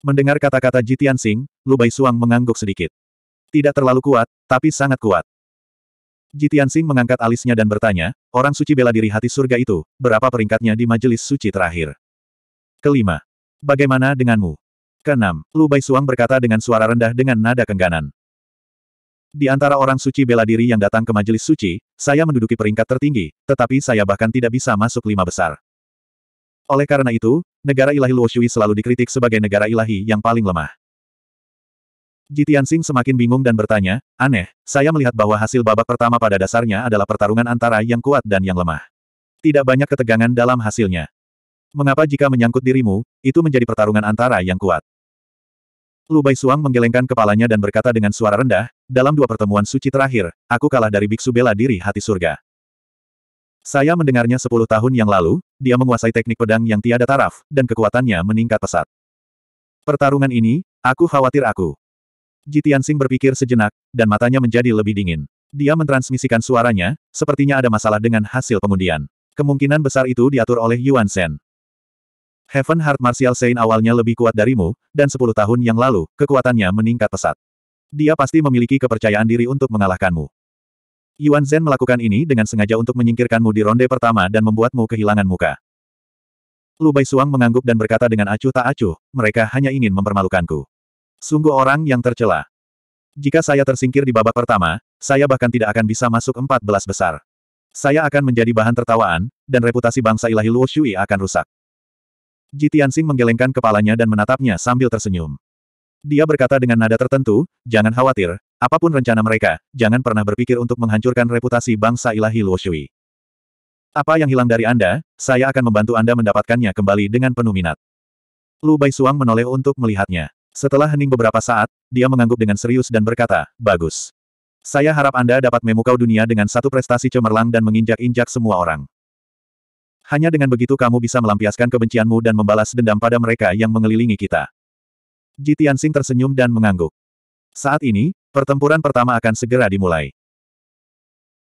Mendengar kata-kata Jitian Sing, Lu Bai Suang mengangguk sedikit. Tidak terlalu kuat, tapi sangat kuat. Jitian Sing mengangkat alisnya dan bertanya, orang suci bela diri hati surga itu, berapa peringkatnya di majelis suci terakhir? Kelima. Bagaimana denganmu? Keenam, Lu Bai Suang berkata dengan suara rendah dengan nada kengganan. Di antara orang suci bela diri yang datang ke majelis suci, saya menduduki peringkat tertinggi, tetapi saya bahkan tidak bisa masuk lima besar. Oleh karena itu, negara ilahi Luoshui selalu dikritik sebagai negara ilahi yang paling lemah. Jitiansing semakin bingung dan bertanya, aneh, saya melihat bahwa hasil babak pertama pada dasarnya adalah pertarungan antara yang kuat dan yang lemah. Tidak banyak ketegangan dalam hasilnya. Mengapa jika menyangkut dirimu, itu menjadi pertarungan antara yang kuat? Lu Bai Suang menggelengkan kepalanya dan berkata dengan suara rendah, dalam dua pertemuan suci terakhir, aku kalah dari biksu bela diri hati surga. Saya mendengarnya sepuluh tahun yang lalu, dia menguasai teknik pedang yang tiada taraf, dan kekuatannya meningkat pesat. Pertarungan ini, aku khawatir aku. Jitiansing berpikir sejenak, dan matanya menjadi lebih dingin. Dia mentransmisikan suaranya, sepertinya ada masalah dengan hasil pengundian. Kemungkinan besar itu diatur oleh Yuan Shen. Heaven Heart Martial Saint awalnya lebih kuat darimu, dan sepuluh tahun yang lalu, kekuatannya meningkat pesat. Dia pasti memiliki kepercayaan diri untuk mengalahkanmu. Yuan Zhen melakukan ini dengan sengaja untuk menyingkirkanmu di ronde pertama dan membuatmu kehilangan muka. Lu Bai Suang mengangguk dan berkata dengan acuh tak acuh, mereka hanya ingin mempermalukanku. Sungguh orang yang tercela. Jika saya tersingkir di babak pertama, saya bahkan tidak akan bisa masuk empat belas besar. Saya akan menjadi bahan tertawaan, dan reputasi bangsa ilahi Luo Shui akan rusak. Ji Tianxing menggelengkan kepalanya dan menatapnya sambil tersenyum. Dia berkata dengan nada tertentu, jangan khawatir, Apapun rencana mereka, jangan pernah berpikir untuk menghancurkan reputasi bangsa ilahi Luo Apa yang hilang dari Anda, saya akan membantu Anda mendapatkannya kembali dengan penuh minat. Lu Bai Suang menoleh untuk melihatnya. Setelah hening beberapa saat, dia mengangguk dengan serius dan berkata, Bagus. Saya harap Anda dapat memukau dunia dengan satu prestasi cemerlang dan menginjak-injak semua orang. Hanya dengan begitu kamu bisa melampiaskan kebencianmu dan membalas dendam pada mereka yang mengelilingi kita. Ji Tianxing tersenyum dan mengangguk. Saat ini, Pertempuran pertama akan segera dimulai.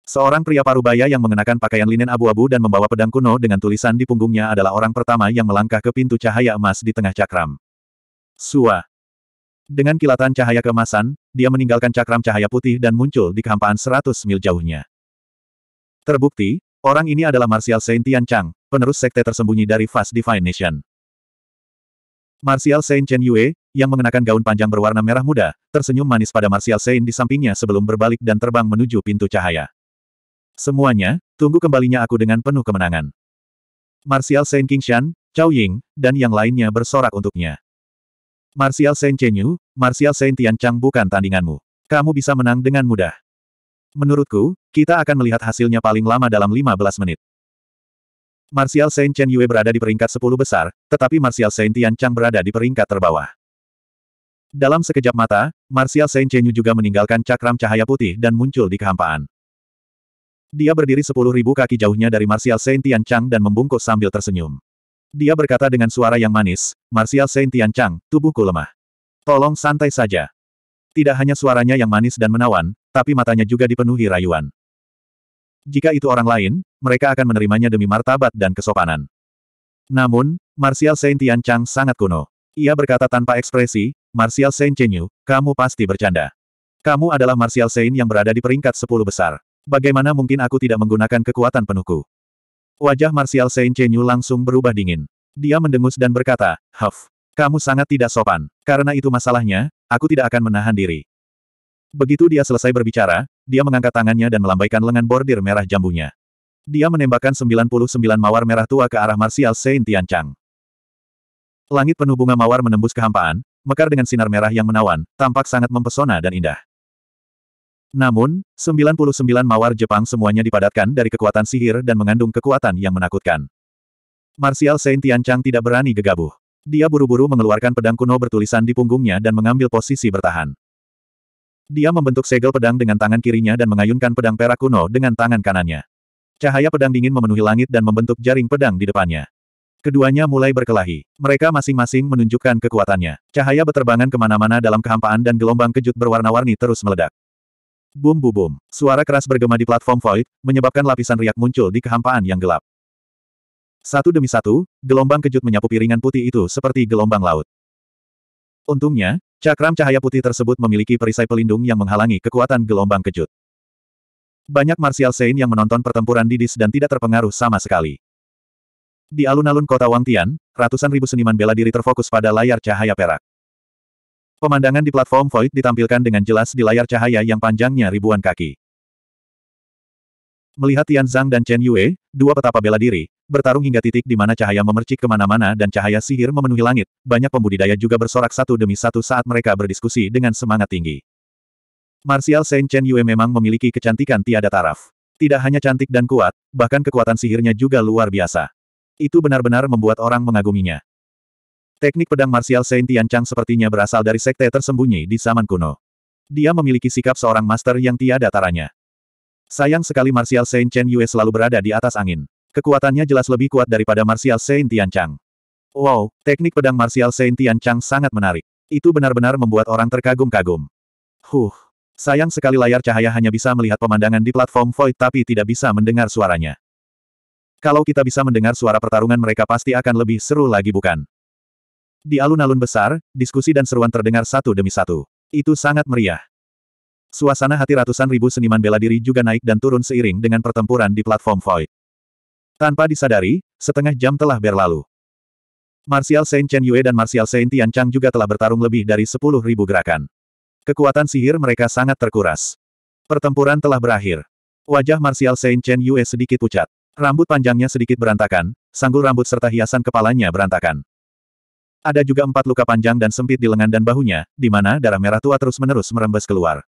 Seorang pria parubaya yang mengenakan pakaian linen abu-abu dan membawa pedang kuno dengan tulisan di punggungnya adalah orang pertama yang melangkah ke pintu cahaya emas di tengah cakram. Sua. Dengan kilatan cahaya keemasan, dia meninggalkan cakram cahaya putih dan muncul di kehampaan seratus mil jauhnya. Terbukti, orang ini adalah Martial Saint Tian Chang, penerus sekte tersembunyi dari Fast Divine Nation. Martial Saint Chen Yue, yang mengenakan gaun panjang berwarna merah muda, tersenyum manis pada Martial Sein di sampingnya sebelum berbalik dan terbang menuju pintu cahaya. Semuanya, tunggu kembalinya aku dengan penuh kemenangan. Martial Sein Kingshan, Chao Ying, dan yang lainnya bersorak untuknya. Martial Sein Chenyu, Martial Sein Tianchang bukan tandinganmu. Kamu bisa menang dengan mudah. Menurutku, kita akan melihat hasilnya paling lama dalam 15 menit. Martial Saint Chen Yue berada di peringkat 10 besar, tetapi Martial Saint Tian Chang berada di peringkat terbawah. Dalam sekejap mata, Martial Saint Chenyu juga meninggalkan cakram cahaya putih dan muncul di kehampaan. Dia berdiri sepuluh ribu kaki jauhnya dari Martial Saint Tian Chang dan membungkuk sambil tersenyum. Dia berkata dengan suara yang manis, Martial Saint Tian Chang, tubuhku lemah. Tolong santai saja. Tidak hanya suaranya yang manis dan menawan, tapi matanya juga dipenuhi rayuan. Jika itu orang lain, mereka akan menerimanya demi martabat dan kesopanan. Namun, Martial Saint Tian Chang sangat kuno. Ia berkata tanpa ekspresi, Martial Saint Chenyu, kamu pasti bercanda. Kamu adalah Martial Saint yang berada di peringkat sepuluh besar. Bagaimana mungkin aku tidak menggunakan kekuatan penuhku? Wajah Martial Saint Chenyu langsung berubah dingin. Dia mendengus dan berkata, Huff, kamu sangat tidak sopan. Karena itu masalahnya, aku tidak akan menahan diri. Begitu dia selesai berbicara, dia mengangkat tangannya dan melambaikan lengan bordir merah jambunya. Dia menembakkan 99 mawar merah tua ke arah Martial Saint Tianchang. Langit penuh bunga mawar menembus kehampaan, mekar dengan sinar merah yang menawan, tampak sangat mempesona dan indah. Namun, 99 mawar Jepang semuanya dipadatkan dari kekuatan sihir dan mengandung kekuatan yang menakutkan. Marsial Saint Tian Chang tidak berani gegabah. Dia buru-buru mengeluarkan pedang kuno bertulisan di punggungnya dan mengambil posisi bertahan. Dia membentuk segel pedang dengan tangan kirinya dan mengayunkan pedang perak kuno dengan tangan kanannya. Cahaya pedang dingin memenuhi langit dan membentuk jaring pedang di depannya. Keduanya mulai berkelahi. Mereka masing-masing menunjukkan kekuatannya. Cahaya beterbangan kemana-mana dalam kehampaan dan gelombang kejut berwarna-warni terus meledak. Bum bum bum. Suara keras bergema di platform void, menyebabkan lapisan riak muncul di kehampaan yang gelap. Satu demi satu, gelombang kejut menyapu piringan putih itu seperti gelombang laut. Untungnya, cakram cahaya putih tersebut memiliki perisai pelindung yang menghalangi kekuatan gelombang kejut. Banyak Martial Saint yang menonton pertempuran didis dan tidak terpengaruh sama sekali. Di alun-alun kota Wangtian, ratusan ribu seniman bela diri terfokus pada layar cahaya perak. Pemandangan di platform Void ditampilkan dengan jelas di layar cahaya yang panjangnya ribuan kaki. Melihat Tian Zhang dan Chen Yue, dua petapa bela diri, bertarung hingga titik di mana cahaya memercik kemana-mana dan cahaya sihir memenuhi langit, banyak pembudidaya juga bersorak satu demi satu saat mereka berdiskusi dengan semangat tinggi. Martial Saint Chen Yue memang memiliki kecantikan tiada taraf. Tidak hanya cantik dan kuat, bahkan kekuatan sihirnya juga luar biasa. Itu benar-benar membuat orang mengaguminya. Teknik pedang marsial Saint Tian sepertinya berasal dari sekte tersembunyi di zaman kuno. Dia memiliki sikap seorang master yang tiada taranya. Sayang sekali marsial Saint Chen Yue selalu berada di atas angin. Kekuatannya jelas lebih kuat daripada marsial Saint Tian Wow, teknik pedang marsial Saint Tian sangat menarik. Itu benar-benar membuat orang terkagum-kagum. Huh, sayang sekali layar cahaya hanya bisa melihat pemandangan di platform void tapi tidak bisa mendengar suaranya. Kalau kita bisa mendengar suara pertarungan mereka pasti akan lebih seru lagi bukan? Di alun-alun besar, diskusi dan seruan terdengar satu demi satu. Itu sangat meriah. Suasana hati ratusan ribu seniman bela diri juga naik dan turun seiring dengan pertempuran di platform Void. Tanpa disadari, setengah jam telah berlalu. Martial Saint Chen Yue dan Martial Saint Tian Chang juga telah bertarung lebih dari sepuluh ribu gerakan. Kekuatan sihir mereka sangat terkuras. Pertempuran telah berakhir. Wajah Martial Saint Chen Yue sedikit pucat. Rambut panjangnya sedikit berantakan, sanggul rambut serta hiasan kepalanya berantakan. Ada juga empat luka panjang dan sempit di lengan dan bahunya, di mana darah merah tua terus-menerus merembes keluar.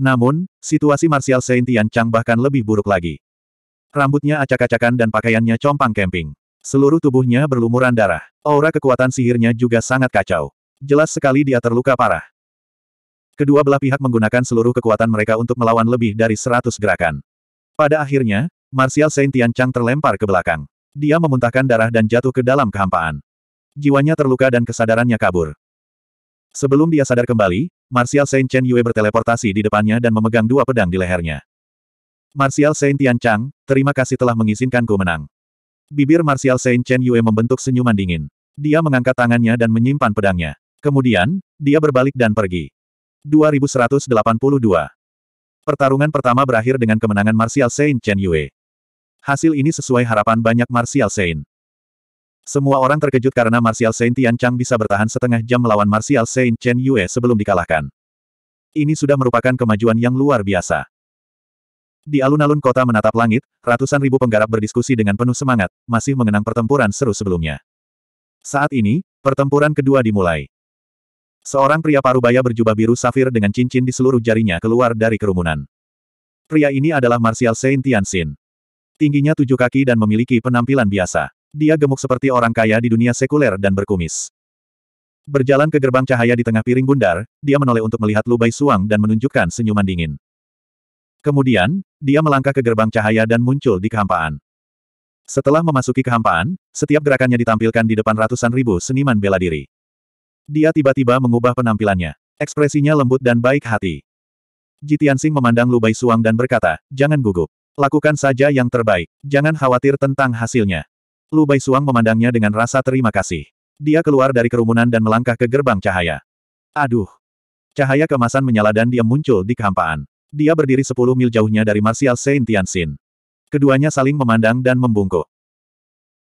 Namun, situasi Martial Saint Tian Chang bahkan lebih buruk lagi. Rambutnya acak-acakan dan pakaiannya compang camping. Seluruh tubuhnya berlumuran darah. Aura kekuatan sihirnya juga sangat kacau. Jelas sekali dia terluka parah. Kedua belah pihak menggunakan seluruh kekuatan mereka untuk melawan lebih dari seratus gerakan. Pada akhirnya, Martial Saint Tianchang terlempar ke belakang. Dia memuntahkan darah dan jatuh ke dalam kehampaan. Jiwanya terluka dan kesadarannya kabur. Sebelum dia sadar kembali, Martial Saint Chen Yue berteleportasi di depannya dan memegang dua pedang di lehernya. Martial Saint Tianchang, terima kasih telah mengizinkanku menang. Bibir Martial Saint Chen Yue membentuk senyuman dingin. Dia mengangkat tangannya dan menyimpan pedangnya. Kemudian, dia berbalik dan pergi. 2182 Pertarungan pertama berakhir dengan kemenangan Martial Saint Chen Yue. Hasil ini sesuai harapan banyak Martial Saint. Semua orang terkejut karena Martial Saint Chang bisa bertahan setengah jam melawan Martial Saint Chen Yue sebelum dikalahkan. Ini sudah merupakan kemajuan yang luar biasa. Di alun-alun kota menatap langit, ratusan ribu penggarap berdiskusi dengan penuh semangat, masih mengenang pertempuran seru sebelumnya. Saat ini, pertempuran kedua dimulai. Seorang pria parubaya berjubah biru safir dengan cincin di seluruh jarinya keluar dari kerumunan. Pria ini adalah Martial Saint Tianxin. Tingginya tujuh kaki dan memiliki penampilan biasa. Dia gemuk seperti orang kaya di dunia sekuler dan berkumis. Berjalan ke gerbang cahaya di tengah piring bundar, dia menoleh untuk melihat Lubai Suang dan menunjukkan senyuman dingin. Kemudian, dia melangkah ke gerbang cahaya dan muncul di kehampaan. Setelah memasuki kehampaan, setiap gerakannya ditampilkan di depan ratusan ribu seniman bela diri. Dia tiba-tiba mengubah penampilannya. Ekspresinya lembut dan baik hati. Jitian Jitiansing memandang Lubai Suang dan berkata, jangan gugup. Lakukan saja yang terbaik. Jangan khawatir tentang hasilnya. Lu Bai Suang memandangnya dengan rasa terima kasih. Dia keluar dari kerumunan dan melangkah ke gerbang cahaya. Aduh. Cahaya kemasan menyala dan dia muncul di kehampaan. Dia berdiri sepuluh mil jauhnya dari Martial Saint Tianxin. Keduanya saling memandang dan membungkuk.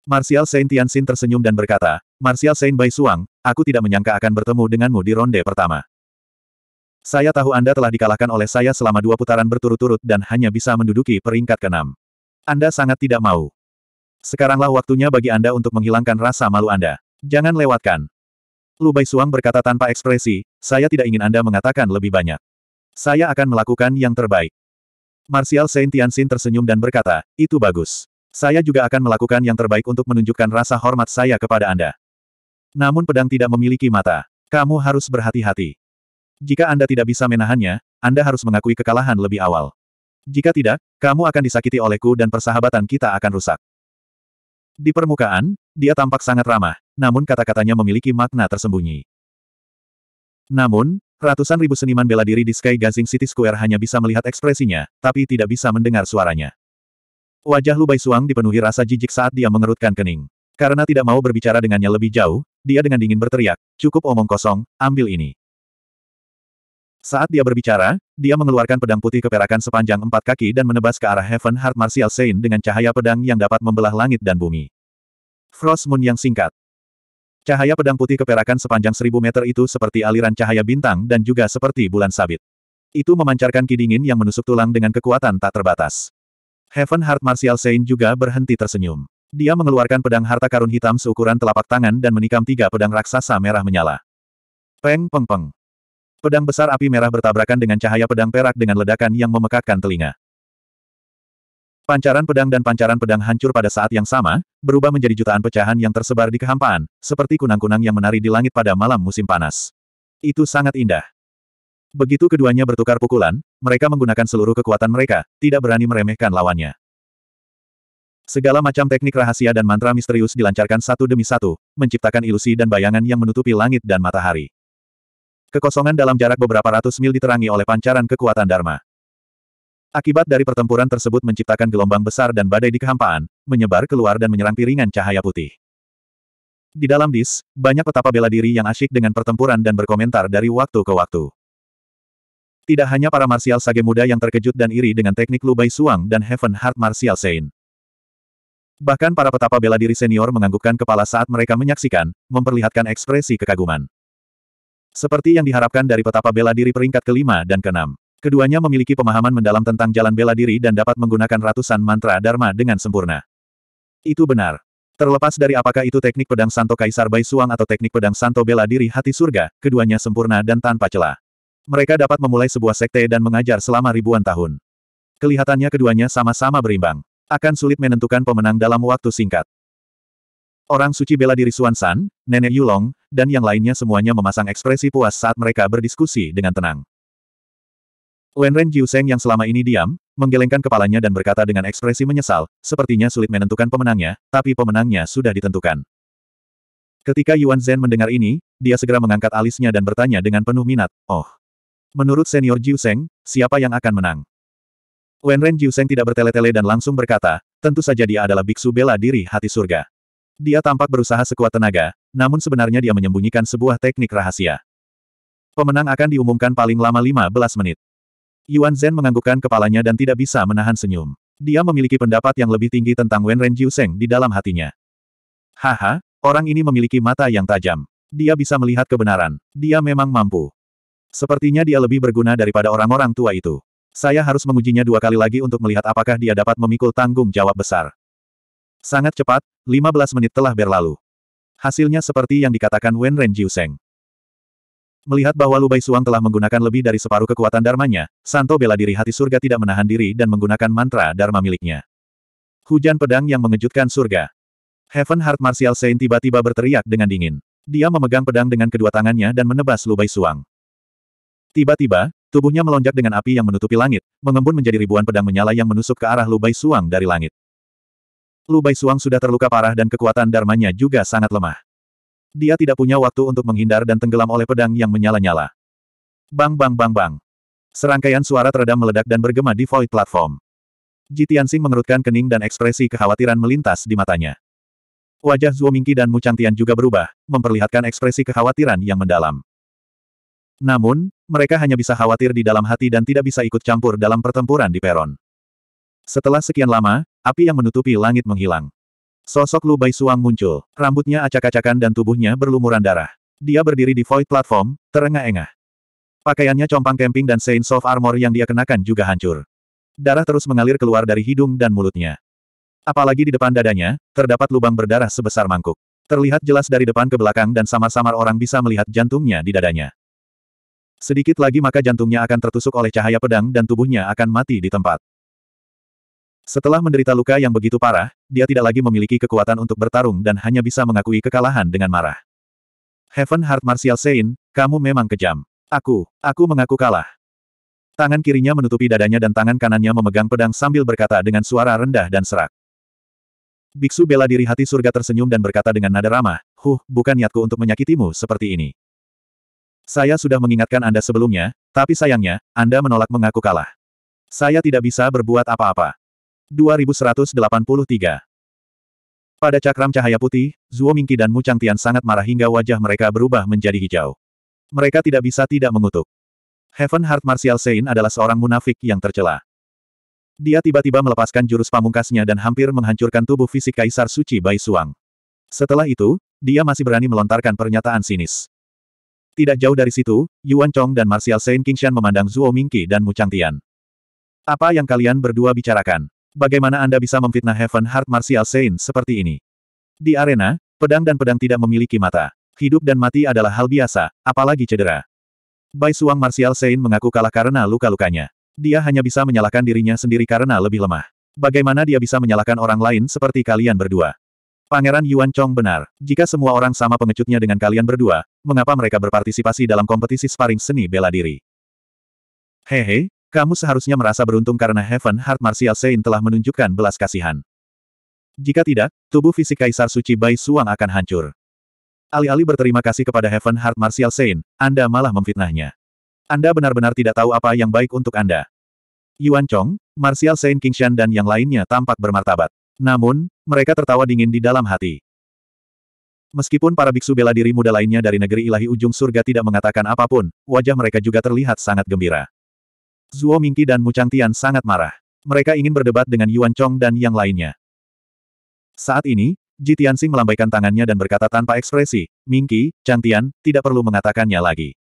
Martial Saint Tianxin tersenyum dan berkata, Martial Saint Bai Suang, aku tidak menyangka akan bertemu denganmu di ronde pertama. Saya tahu Anda telah dikalahkan oleh saya selama dua putaran berturut-turut dan hanya bisa menduduki peringkat keenam. Anda sangat tidak mau. Sekaranglah waktunya bagi Anda untuk menghilangkan rasa malu Anda. Jangan lewatkan. Lu Suang berkata tanpa ekspresi, saya tidak ingin Anda mengatakan lebih banyak. Saya akan melakukan yang terbaik. Martial Saint Tianxin tersenyum dan berkata, itu bagus. Saya juga akan melakukan yang terbaik untuk menunjukkan rasa hormat saya kepada Anda. Namun pedang tidak memiliki mata. Kamu harus berhati-hati. Jika Anda tidak bisa menahannya, Anda harus mengakui kekalahan lebih awal. Jika tidak, kamu akan disakiti olehku dan persahabatan kita akan rusak. Di permukaan, dia tampak sangat ramah, namun kata-katanya memiliki makna tersembunyi. Namun, ratusan ribu seniman bela diri di Sky Gazing City Square hanya bisa melihat ekspresinya, tapi tidak bisa mendengar suaranya. Wajah Lubai Suang dipenuhi rasa jijik saat dia mengerutkan kening. Karena tidak mau berbicara dengannya lebih jauh, dia dengan dingin berteriak, cukup omong kosong, ambil ini. Saat dia berbicara, dia mengeluarkan pedang putih keperakan sepanjang empat kaki dan menebas ke arah Heaven Heart Martial Saint dengan cahaya pedang yang dapat membelah langit dan bumi. Frost Moon yang singkat. Cahaya pedang putih keperakan sepanjang seribu meter itu seperti aliran cahaya bintang dan juga seperti bulan sabit. Itu memancarkan ki yang menusuk tulang dengan kekuatan tak terbatas. Heaven Heart Martial Saint juga berhenti tersenyum. Dia mengeluarkan pedang harta karun hitam seukuran telapak tangan dan menikam tiga pedang raksasa merah menyala. Peng peng peng. Pedang besar api merah bertabrakan dengan cahaya pedang perak dengan ledakan yang memekakkan telinga. Pancaran pedang dan pancaran pedang hancur pada saat yang sama, berubah menjadi jutaan pecahan yang tersebar di kehampaan, seperti kunang-kunang yang menari di langit pada malam musim panas. Itu sangat indah. Begitu keduanya bertukar pukulan, mereka menggunakan seluruh kekuatan mereka, tidak berani meremehkan lawannya. Segala macam teknik rahasia dan mantra misterius dilancarkan satu demi satu, menciptakan ilusi dan bayangan yang menutupi langit dan matahari. Kekosongan dalam jarak beberapa ratus mil diterangi oleh pancaran kekuatan Dharma. Akibat dari pertempuran tersebut menciptakan gelombang besar dan badai di kehampaan, menyebar keluar dan menyerang piringan cahaya putih. Di dalam dis, banyak petapa bela diri yang asyik dengan pertempuran dan berkomentar dari waktu ke waktu. Tidak hanya para martial sage muda yang terkejut dan iri dengan teknik Lubai Suang dan Heaven Heart Martial sein. Bahkan para petapa bela diri senior menganggukkan kepala saat mereka menyaksikan, memperlihatkan ekspresi kekaguman. Seperti yang diharapkan dari petapa bela diri peringkat kelima dan keenam. Keduanya memiliki pemahaman mendalam tentang jalan bela diri dan dapat menggunakan ratusan mantra Dharma dengan sempurna. Itu benar. Terlepas dari apakah itu teknik pedang Santo Kaisar Bai Suang atau teknik pedang Santo bela diri hati surga, keduanya sempurna dan tanpa celah. Mereka dapat memulai sebuah sekte dan mengajar selama ribuan tahun. Kelihatannya keduanya sama-sama berimbang. Akan sulit menentukan pemenang dalam waktu singkat. Orang suci bela diri Suan San, Nenek Yulong, dan yang lainnya semuanya memasang ekspresi puas saat mereka berdiskusi dengan tenang. Wenren Jiuseng yang selama ini diam, menggelengkan kepalanya dan berkata dengan ekspresi menyesal, sepertinya sulit menentukan pemenangnya, tapi pemenangnya sudah ditentukan. Ketika Yuan Zhen mendengar ini, dia segera mengangkat alisnya dan bertanya dengan penuh minat, Oh! Menurut senior Jiuseng, siapa yang akan menang? Wenren Jiuseng tidak bertele-tele dan langsung berkata, tentu saja dia adalah biksu bela diri hati surga. Dia tampak berusaha sekuat tenaga, namun sebenarnya dia menyembunyikan sebuah teknik rahasia. Pemenang akan diumumkan paling lama 15 menit. Yuan Zhen menganggukkan kepalanya dan tidak bisa menahan senyum. Dia memiliki pendapat yang lebih tinggi tentang Wen Ren Jiuseng di dalam hatinya. Haha, orang ini memiliki mata yang tajam. Dia bisa melihat kebenaran. Dia memang mampu. Sepertinya dia lebih berguna daripada orang-orang tua itu. Saya harus mengujinya dua kali lagi untuk melihat apakah dia dapat memikul tanggung jawab besar. Sangat cepat, 15 menit telah berlalu. Hasilnya seperti yang dikatakan Wen Ren Jiuseng. Melihat bahwa Lubai Suang telah menggunakan lebih dari separuh kekuatan dharmanya, Santo bela diri hati surga tidak menahan diri dan menggunakan mantra dharma miliknya. Hujan pedang yang mengejutkan surga. Heaven Heart Martial Saint tiba-tiba berteriak dengan dingin. Dia memegang pedang dengan kedua tangannya dan menebas Lubai Suang. Tiba-tiba, tubuhnya melonjak dengan api yang menutupi langit, mengembun menjadi ribuan pedang menyala yang menusuk ke arah Lubai Suang dari langit. Lu Suang sudah terluka parah dan kekuatan darmanya juga sangat lemah. Dia tidak punya waktu untuk menghindar dan tenggelam oleh pedang yang menyala-nyala. Bang bang bang bang. Serangkaian suara teredam meledak dan bergema di void platform. Jitiansing mengerutkan kening dan ekspresi kekhawatiran melintas di matanya. Wajah Zuo Mingqi dan Mu Changtian juga berubah, memperlihatkan ekspresi kekhawatiran yang mendalam. Namun, mereka hanya bisa khawatir di dalam hati dan tidak bisa ikut campur dalam pertempuran di peron. Setelah sekian lama, api yang menutupi langit menghilang. Sosok Lu Suang muncul, rambutnya acak-acakan dan tubuhnya berlumuran darah. Dia berdiri di void platform, terengah-engah. Pakaiannya compang camping dan sein soft Armor yang dia kenakan juga hancur. Darah terus mengalir keluar dari hidung dan mulutnya. Apalagi di depan dadanya, terdapat lubang berdarah sebesar mangkuk. Terlihat jelas dari depan ke belakang dan samar-samar orang bisa melihat jantungnya di dadanya. Sedikit lagi maka jantungnya akan tertusuk oleh cahaya pedang dan tubuhnya akan mati di tempat. Setelah menderita luka yang begitu parah, dia tidak lagi memiliki kekuatan untuk bertarung dan hanya bisa mengakui kekalahan dengan marah. Heaven Heart Martial Sein, kamu memang kejam. Aku, aku mengaku kalah. Tangan kirinya menutupi dadanya dan tangan kanannya memegang pedang sambil berkata dengan suara rendah dan serak. Biksu bela diri hati surga tersenyum dan berkata dengan nada ramah, Huh, bukan niatku untuk menyakitimu seperti ini. Saya sudah mengingatkan Anda sebelumnya, tapi sayangnya, Anda menolak mengaku kalah. Saya tidak bisa berbuat apa-apa. 2183. Pada cakram cahaya putih, Zuo Mingqi dan Mu Changtian sangat marah hingga wajah mereka berubah menjadi hijau. Mereka tidak bisa tidak mengutuk. Heaven Heart Martial Sein adalah seorang munafik yang tercela. Dia tiba-tiba melepaskan jurus pamungkasnya dan hampir menghancurkan tubuh fisik Kaisar Suci Bai Suang. Setelah itu, dia masih berani melontarkan pernyataan sinis. Tidak jauh dari situ, Yuan Chong dan Martial Sein Kingshan memandang Zuo Mingqi dan Mu Changtian. Apa yang kalian berdua bicarakan? Bagaimana Anda bisa memfitnah Heaven Heart Martial Saint seperti ini? Di arena, pedang dan pedang tidak memiliki mata. Hidup dan mati adalah hal biasa, apalagi cedera. Bai Suang Martial Saint mengaku kalah karena luka-lukanya. Dia hanya bisa menyalahkan dirinya sendiri karena lebih lemah. Bagaimana dia bisa menyalahkan orang lain seperti kalian berdua? Pangeran Yuan Chong benar. Jika semua orang sama pengecutnya dengan kalian berdua, mengapa mereka berpartisipasi dalam kompetisi sparring seni bela diri? Hehe, kamu seharusnya merasa beruntung karena Heaven Heart Martial Saint telah menunjukkan belas kasihan. Jika tidak, tubuh fisik Kaisar Suci Bai Suang akan hancur. Alih-alih berterima kasih kepada Heaven Heart Martial Saint, Anda malah memfitnahnya. Anda benar-benar tidak tahu apa yang baik untuk Anda. Yuan Chong, Martial Saint Shan dan yang lainnya tampak bermartabat. Namun, mereka tertawa dingin di dalam hati. Meskipun para biksu bela diri muda lainnya dari negeri ilahi ujung surga tidak mengatakan apapun, wajah mereka juga terlihat sangat gembira. Zuo Mingqi dan Mu Changtian sangat marah. Mereka ingin berdebat dengan Yuan Chong dan yang lainnya. Saat ini, Ji Tianxing melambaikan tangannya dan berkata tanpa ekspresi, Mingqi, Changtian, tidak perlu mengatakannya lagi.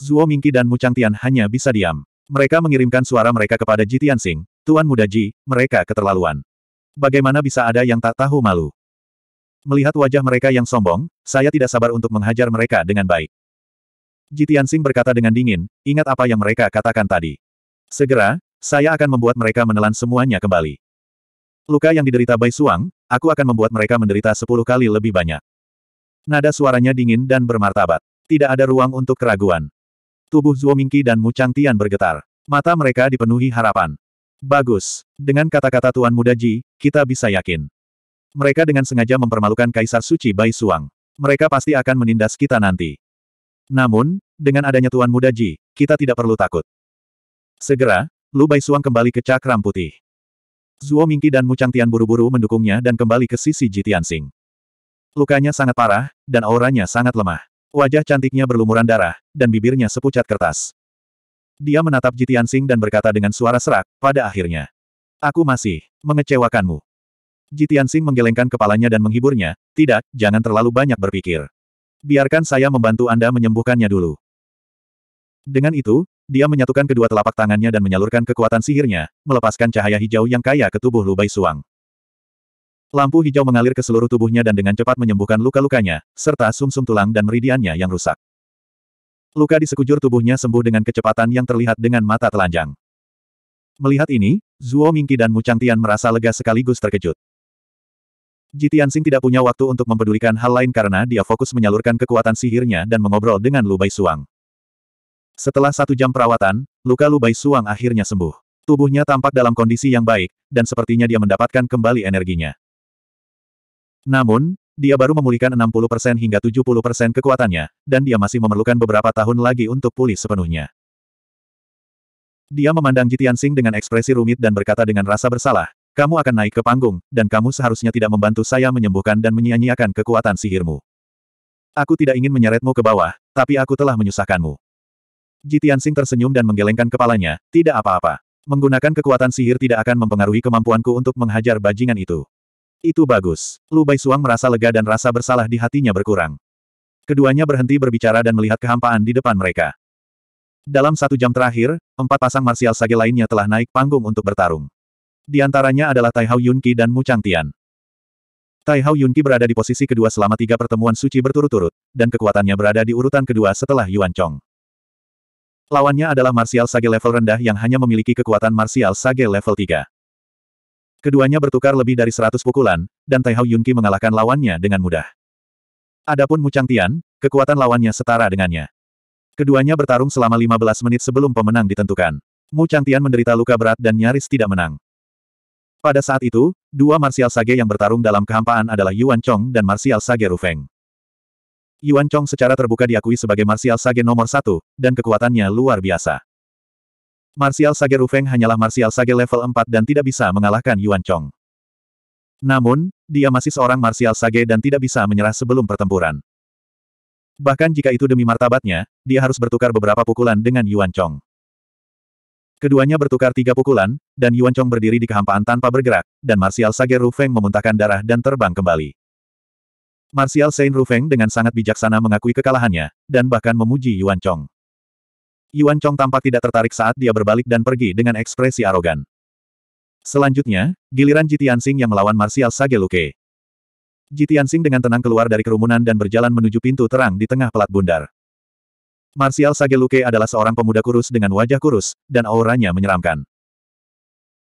Zuo Mingqi dan Mu Changtian hanya bisa diam. Mereka mengirimkan suara mereka kepada Ji Tianxing, Tuan Muda Ji, mereka keterlaluan. Bagaimana bisa ada yang tak tahu malu? Melihat wajah mereka yang sombong, saya tidak sabar untuk menghajar mereka dengan baik. Jitian Sing berkata dengan dingin, ingat apa yang mereka katakan tadi. Segera, saya akan membuat mereka menelan semuanya kembali. Luka yang diderita Bai Suang, aku akan membuat mereka menderita sepuluh kali lebih banyak. Nada suaranya dingin dan bermartabat. Tidak ada ruang untuk keraguan. Tubuh Zuo dan Mu Chang Tian bergetar. Mata mereka dipenuhi harapan. Bagus. Dengan kata-kata Tuan Muda Ji, kita bisa yakin. Mereka dengan sengaja mempermalukan Kaisar Suci Bai Suang. Mereka pasti akan menindas kita nanti. Namun, dengan adanya Tuan Muda Ji, kita tidak perlu takut. Segera, Lu Bai Suang kembali ke cakram putih. Zuo Mingqi dan Mu Changtian buru-buru mendukungnya dan kembali ke sisi Ji Tianxing. Lukanya sangat parah, dan auranya sangat lemah. Wajah cantiknya berlumuran darah, dan bibirnya sepucat kertas. Dia menatap Ji Tianxing dan berkata dengan suara serak, pada akhirnya. Aku masih mengecewakanmu. Ji Tianxing menggelengkan kepalanya dan menghiburnya, tidak, jangan terlalu banyak berpikir. Biarkan saya membantu Anda menyembuhkannya dulu. Dengan itu, dia menyatukan kedua telapak tangannya dan menyalurkan kekuatan sihirnya, melepaskan cahaya hijau yang kaya ke tubuh Lubai Suang. Lampu hijau mengalir ke seluruh tubuhnya dan dengan cepat menyembuhkan luka-lukanya, serta sumsum -sum tulang dan meridiannya yang rusak. Luka di sekujur tubuhnya sembuh dengan kecepatan yang terlihat dengan mata telanjang. Melihat ini, Zuo Mingqi dan Mu Changtian merasa lega sekaligus terkejut. Jitiansing tidak punya waktu untuk mempedulikan hal lain karena dia fokus menyalurkan kekuatan sihirnya dan mengobrol dengan Lubai Suang. Setelah satu jam perawatan, luka Lubai Suang akhirnya sembuh. Tubuhnya tampak dalam kondisi yang baik, dan sepertinya dia mendapatkan kembali energinya. Namun, dia baru memulihkan 60% hingga 70% kekuatannya, dan dia masih memerlukan beberapa tahun lagi untuk pulih sepenuhnya. Dia memandang Jitiansing dengan ekspresi rumit dan berkata dengan rasa bersalah, kamu akan naik ke panggung, dan kamu seharusnya tidak membantu saya menyembuhkan dan menyia-nyiakan kekuatan sihirmu. Aku tidak ingin menyeretmu ke bawah, tapi aku telah menyusahkanmu. Jitiansing tersenyum dan menggelengkan kepalanya, tidak apa-apa. Menggunakan kekuatan sihir tidak akan mempengaruhi kemampuanku untuk menghajar bajingan itu. Itu bagus. Lu Bai Suang merasa lega dan rasa bersalah di hatinya berkurang. Keduanya berhenti berbicara dan melihat kehampaan di depan mereka. Dalam satu jam terakhir, empat pasang marsial sage lainnya telah naik panggung untuk bertarung. Di antaranya adalah Tai Hao Yunqi dan Mu Changtian. Tai Hao Yunqi berada di posisi kedua selama tiga pertemuan suci berturut-turut, dan kekuatannya berada di urutan kedua setelah Yuan Chong. Lawannya adalah Martial Sage level rendah yang hanya memiliki kekuatan Martial Sage level 3. Keduanya bertukar lebih dari 100 pukulan, dan Tai Hao Yunqi mengalahkan lawannya dengan mudah. Adapun Mu Changtian, kekuatan lawannya setara dengannya. Keduanya bertarung selama 15 menit sebelum pemenang ditentukan. Mu Changtian menderita luka berat dan nyaris tidak menang. Pada saat itu, dua Marsial Sage yang bertarung dalam kehampaan adalah Yuan Chong dan Marsial Sage Rufeng. Yuan Chong secara terbuka diakui sebagai Marsial Sage nomor satu, dan kekuatannya luar biasa. Marsial Sage Rufeng hanyalah Marsial Sage level 4 dan tidak bisa mengalahkan Yuan Chong. Namun, dia masih seorang Marsial Sage dan tidak bisa menyerah sebelum pertempuran. Bahkan jika itu demi martabatnya, dia harus bertukar beberapa pukulan dengan Yuan Chong. Keduanya bertukar tiga pukulan, dan Yuan Chong berdiri di kehampaan tanpa bergerak, dan Martial Sage Rufeng memuntahkan darah dan terbang kembali. Martial Saint Rufeng dengan sangat bijaksana mengakui kekalahannya, dan bahkan memuji Yuan Chong. Yuan Chong tampak tidak tertarik saat dia berbalik dan pergi dengan ekspresi arogan. Selanjutnya, giliran Sing yang melawan Martial Sage Luke. Sing dengan tenang keluar dari kerumunan dan berjalan menuju pintu terang di tengah pelat bundar. Martial Sageluke adalah seorang pemuda kurus dengan wajah kurus, dan auranya menyeramkan.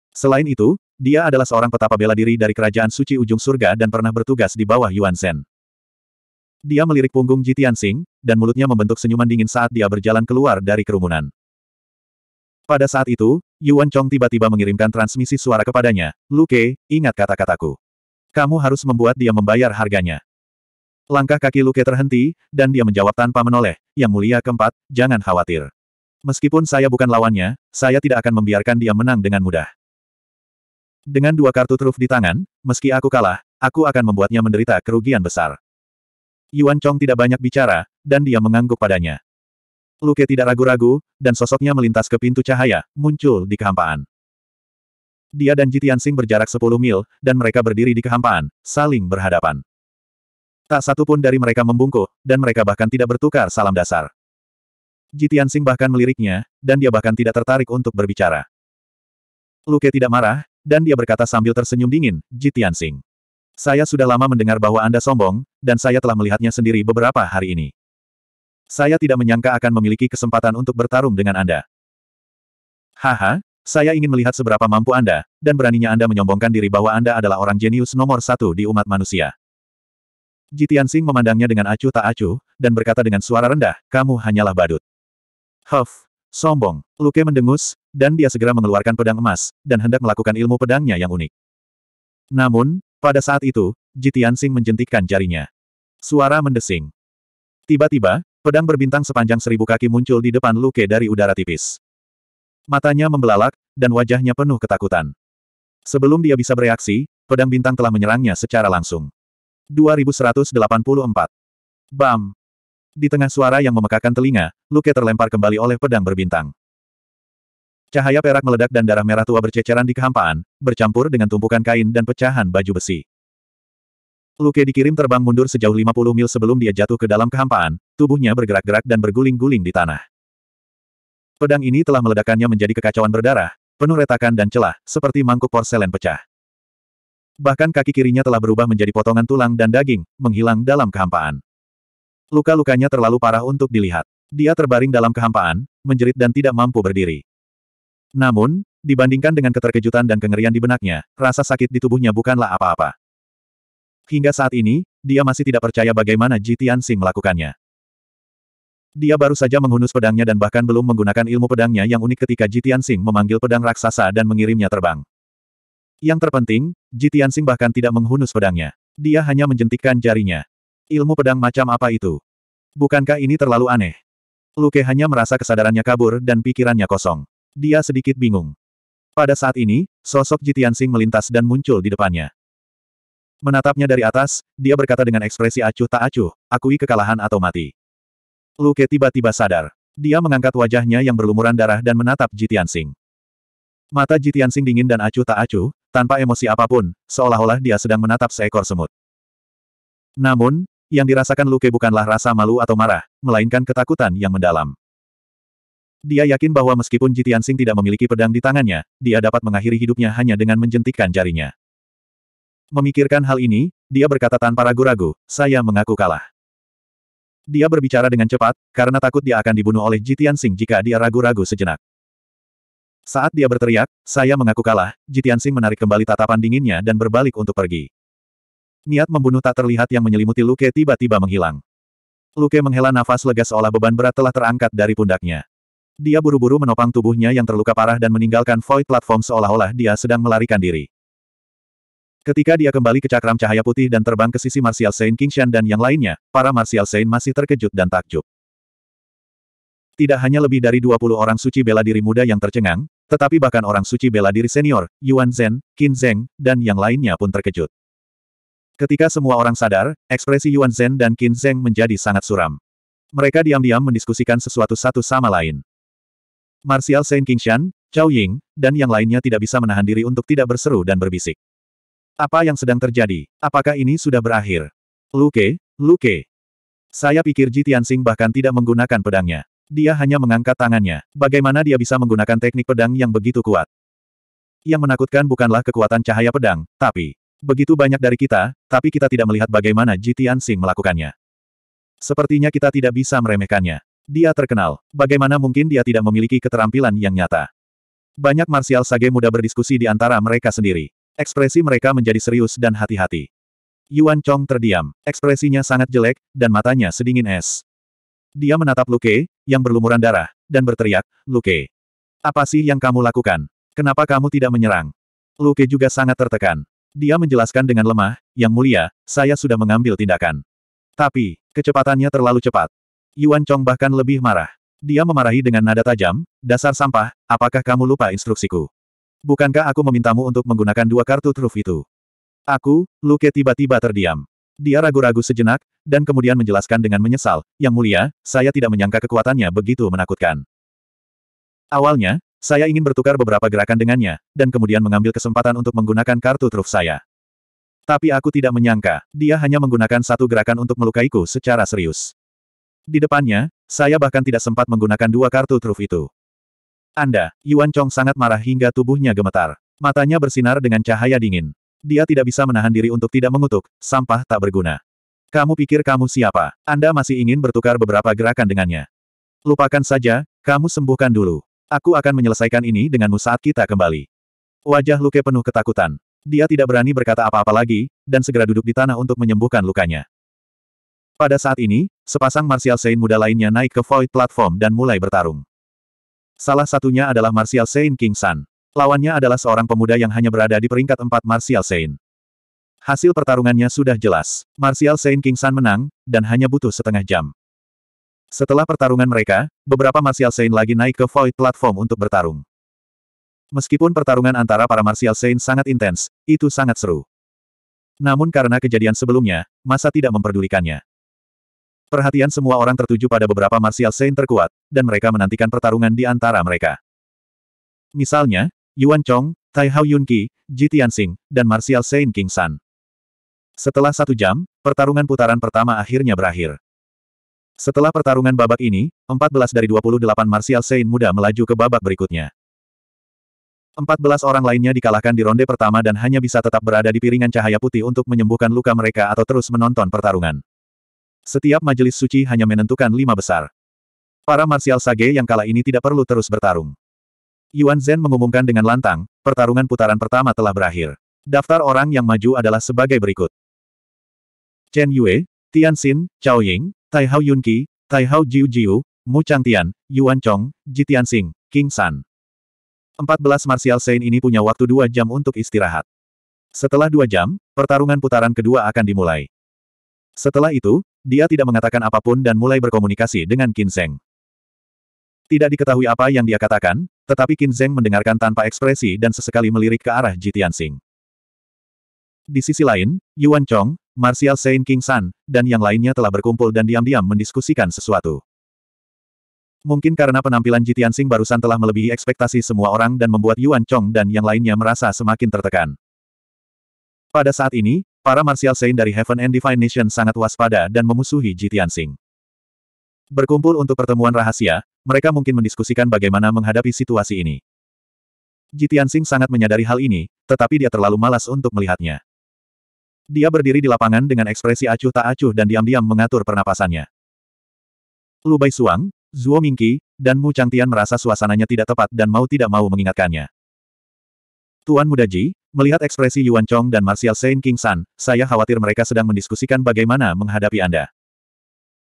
Selain itu, dia adalah seorang petapa bela diri dari kerajaan suci ujung surga dan pernah bertugas di bawah Yuan Zhen. Dia melirik punggung Jitian Sing, dan mulutnya membentuk senyuman dingin saat dia berjalan keluar dari kerumunan. Pada saat itu, Yuan Chong tiba-tiba mengirimkan transmisi suara kepadanya, Luke, ingat kata-kataku. Kamu harus membuat dia membayar harganya. Langkah kaki Luke terhenti, dan dia menjawab tanpa menoleh, Yang Mulia keempat, jangan khawatir. Meskipun saya bukan lawannya, saya tidak akan membiarkan dia menang dengan mudah. Dengan dua kartu truf di tangan, meski aku kalah, aku akan membuatnya menderita kerugian besar. Yuan Chong tidak banyak bicara, dan dia mengangguk padanya. Luke tidak ragu-ragu, dan sosoknya melintas ke pintu cahaya, muncul di kehampaan. Dia dan Jitian Sing berjarak 10 mil, dan mereka berdiri di kehampaan, saling berhadapan. Tak satu pun dari mereka membungkuk, dan mereka bahkan tidak bertukar salam dasar. Jitian Sing bahkan meliriknya, dan dia bahkan tidak tertarik untuk berbicara. Luke tidak marah, dan dia berkata sambil tersenyum dingin, Jitian Sing. Saya sudah lama mendengar bahwa Anda sombong, dan saya telah melihatnya sendiri beberapa hari ini. Saya tidak menyangka akan memiliki kesempatan untuk bertarung dengan Anda. Haha, saya ingin melihat seberapa mampu Anda, dan beraninya Anda menyombongkan diri bahwa Anda adalah orang jenius nomor satu di umat manusia. Jitian Tianxing memandangnya dengan acuh tak acuh, dan berkata dengan suara rendah, kamu hanyalah badut. Huff, sombong. Luke mendengus, dan dia segera mengeluarkan pedang emas, dan hendak melakukan ilmu pedangnya yang unik. Namun, pada saat itu, Jitian Tianxing menjentikkan jarinya. Suara mendesing. Tiba-tiba, pedang berbintang sepanjang seribu kaki muncul di depan Luke dari udara tipis. Matanya membelalak, dan wajahnya penuh ketakutan. Sebelum dia bisa bereaksi, pedang bintang telah menyerangnya secara langsung. 2184. Bam! Di tengah suara yang memekakan telinga, Luke terlempar kembali oleh pedang berbintang. Cahaya perak meledak dan darah merah tua berceceran di kehampaan, bercampur dengan tumpukan kain dan pecahan baju besi. Luke dikirim terbang mundur sejauh 50 mil sebelum dia jatuh ke dalam kehampaan, tubuhnya bergerak-gerak dan berguling-guling di tanah. Pedang ini telah meledakannya menjadi kekacauan berdarah, penuh retakan dan celah, seperti mangkuk porselen pecah. Bahkan kaki kirinya telah berubah menjadi potongan tulang dan daging, menghilang dalam kehampaan. Luka-lukanya terlalu parah untuk dilihat. Dia terbaring dalam kehampaan, menjerit dan tidak mampu berdiri. Namun, dibandingkan dengan keterkejutan dan kengerian di benaknya, rasa sakit di tubuhnya bukanlah apa-apa. Hingga saat ini, dia masih tidak percaya bagaimana Jitian Sing melakukannya. Dia baru saja menghunus pedangnya dan bahkan belum menggunakan ilmu pedangnya yang unik ketika Jitian Sing memanggil pedang raksasa dan mengirimnya terbang. Yang terpenting, Jitiansing bahkan tidak menghunus pedangnya. Dia hanya menjentikkan jarinya. Ilmu pedang macam apa itu? Bukankah ini terlalu aneh? Luke hanya merasa kesadarannya kabur dan pikirannya kosong. Dia sedikit bingung. Pada saat ini, sosok Jitiansing melintas dan muncul di depannya. Menatapnya dari atas, dia berkata dengan ekspresi acuh tak acuh, akui kekalahan atau mati. Luke tiba-tiba sadar. Dia mengangkat wajahnya yang berlumuran darah dan menatap Jitiansing. Mata Jitiansing dingin dan acuh tak acuh, tanpa emosi apapun, seolah-olah dia sedang menatap seekor semut. Namun, yang dirasakan Luke bukanlah rasa malu atau marah, melainkan ketakutan yang mendalam. Dia yakin bahwa meskipun Jitian Sing tidak memiliki pedang di tangannya, dia dapat mengakhiri hidupnya hanya dengan menjentikkan jarinya. Memikirkan hal ini, dia berkata tanpa ragu-ragu, saya mengaku kalah. Dia berbicara dengan cepat, karena takut dia akan dibunuh oleh Jitian Sing jika dia ragu-ragu sejenak. Saat dia berteriak, saya mengaku kalah, Jitiansing menarik kembali tatapan dinginnya dan berbalik untuk pergi. Niat membunuh tak terlihat yang menyelimuti Luke tiba-tiba menghilang. Luke menghela nafas lega seolah beban berat telah terangkat dari pundaknya. Dia buru-buru menopang tubuhnya yang terluka parah dan meninggalkan void platform seolah-olah dia sedang melarikan diri. Ketika dia kembali ke cakram cahaya putih dan terbang ke sisi Martial Saint Kingshan dan yang lainnya, para Martial Saint masih terkejut dan takjub. Tidak hanya lebih dari 20 orang suci bela diri muda yang tercengang, tetapi bahkan orang suci bela diri senior, Yuan Zhen, Qin Zheng, dan yang lainnya pun terkejut. Ketika semua orang sadar, ekspresi Yuan Zhen dan Qin Zheng menjadi sangat suram. Mereka diam-diam mendiskusikan sesuatu satu sama lain. Martial Saint Qingshan, Chao Ying, dan yang lainnya tidak bisa menahan diri untuk tidak berseru dan berbisik. Apa yang sedang terjadi? Apakah ini sudah berakhir? Luke, Luke. Saya pikir Ji Tianxing bahkan tidak menggunakan pedangnya. Dia hanya mengangkat tangannya. Bagaimana dia bisa menggunakan teknik pedang yang begitu kuat? Yang menakutkan bukanlah kekuatan cahaya pedang, tapi... Begitu banyak dari kita, tapi kita tidak melihat bagaimana Jitian Sing melakukannya. Sepertinya kita tidak bisa meremehkannya. Dia terkenal. Bagaimana mungkin dia tidak memiliki keterampilan yang nyata? Banyak marsial sage muda berdiskusi di antara mereka sendiri. Ekspresi mereka menjadi serius dan hati-hati. Yuan Chong terdiam. Ekspresinya sangat jelek, dan matanya sedingin es. Dia menatap Luke, yang berlumuran darah, dan berteriak, Luke. Apa sih yang kamu lakukan? Kenapa kamu tidak menyerang? Luke juga sangat tertekan. Dia menjelaskan dengan lemah, yang mulia, saya sudah mengambil tindakan. Tapi, kecepatannya terlalu cepat. Yuan Chong bahkan lebih marah. Dia memarahi dengan nada tajam, dasar sampah, apakah kamu lupa instruksiku? Bukankah aku memintamu untuk menggunakan dua kartu truf itu? Aku, Luke tiba-tiba terdiam. Dia ragu-ragu sejenak, dan kemudian menjelaskan dengan menyesal, Yang mulia, saya tidak menyangka kekuatannya begitu menakutkan. Awalnya, saya ingin bertukar beberapa gerakan dengannya, dan kemudian mengambil kesempatan untuk menggunakan kartu truf saya. Tapi aku tidak menyangka, dia hanya menggunakan satu gerakan untuk melukaiku secara serius. Di depannya, saya bahkan tidak sempat menggunakan dua kartu truf itu. Anda, Yuan Chong sangat marah hingga tubuhnya gemetar. Matanya bersinar dengan cahaya dingin. Dia tidak bisa menahan diri untuk tidak mengutuk, sampah tak berguna. Kamu pikir kamu siapa? Anda masih ingin bertukar beberapa gerakan dengannya. Lupakan saja, kamu sembuhkan dulu. Aku akan menyelesaikan ini denganmu saat kita kembali. Wajah Luke penuh ketakutan. Dia tidak berani berkata apa-apa lagi, dan segera duduk di tanah untuk menyembuhkan lukanya. Pada saat ini, sepasang Martial Saint muda lainnya naik ke Void Platform dan mulai bertarung. Salah satunya adalah Martial Saint King Sun. Lawannya adalah seorang pemuda yang hanya berada di peringkat empat Martial Saint. Hasil pertarungannya sudah jelas. Martial Saint King San menang, dan hanya butuh setengah jam. Setelah pertarungan mereka, beberapa Martial Saint lagi naik ke Void platform untuk bertarung. Meskipun pertarungan antara para Martial Saint sangat intens, itu sangat seru. Namun karena kejadian sebelumnya, masa tidak memperdulikannya. Perhatian semua orang tertuju pada beberapa Martial Saint terkuat, dan mereka menantikan pertarungan di antara mereka. Misalnya, Yuan Chong, Tai Hao Yun Qi, Ji Tianxing, dan Martial Saint King San. Setelah satu jam, pertarungan putaran pertama akhirnya berakhir. Setelah pertarungan babak ini, 14 dari 28 Martial Saint muda melaju ke babak berikutnya. 14 orang lainnya dikalahkan di ronde pertama dan hanya bisa tetap berada di piringan cahaya putih untuk menyembuhkan luka mereka atau terus menonton pertarungan. Setiap majelis suci hanya menentukan lima besar. Para Martial Sage yang kalah ini tidak perlu terus bertarung. Yuan Zhen mengumumkan dengan lantang, pertarungan putaran pertama telah berakhir. Daftar orang yang maju adalah sebagai berikut. Chen Yue, Tian Xin, Cao Ying, Tai Hao Yunqi, Tai Hao Jiu Jiu, Mu Chang Tian, Yuan Chong, Ji Tian Xing, King San. 14 Martial Saint ini punya waktu 2 jam untuk istirahat. Setelah 2 jam, pertarungan putaran kedua akan dimulai. Setelah itu, dia tidak mengatakan apapun dan mulai berkomunikasi dengan Kinseng. Tidak diketahui apa yang dia katakan, tetapi Qin Zheng mendengarkan tanpa ekspresi dan sesekali melirik ke arah Ji Tianxing. Di sisi lain, Yuan Chong, Martial Saint King San, dan yang lainnya telah berkumpul dan diam-diam mendiskusikan sesuatu. Mungkin karena penampilan Ji Tianxing barusan telah melebihi ekspektasi semua orang dan membuat Yuan Chong dan yang lainnya merasa semakin tertekan. Pada saat ini, para Martial Saint dari Heaven and Divine Nation sangat waspada dan memusuhi Ji Tianxing. Berkumpul untuk pertemuan rahasia, mereka mungkin mendiskusikan bagaimana menghadapi situasi ini. Jitian Sing sangat menyadari hal ini, tetapi dia terlalu malas untuk melihatnya. Dia berdiri di lapangan dengan ekspresi acuh tak acuh dan diam-diam mengatur pernapasannya. Lu Bai Suang, Zhuo Mingqi, dan Mu Changtian merasa suasananya tidak tepat dan mau tidak mau mengingatkannya. Tuan Muda Ji, melihat ekspresi Yuan Chong dan Martial Saint King San, saya khawatir mereka sedang mendiskusikan bagaimana menghadapi Anda.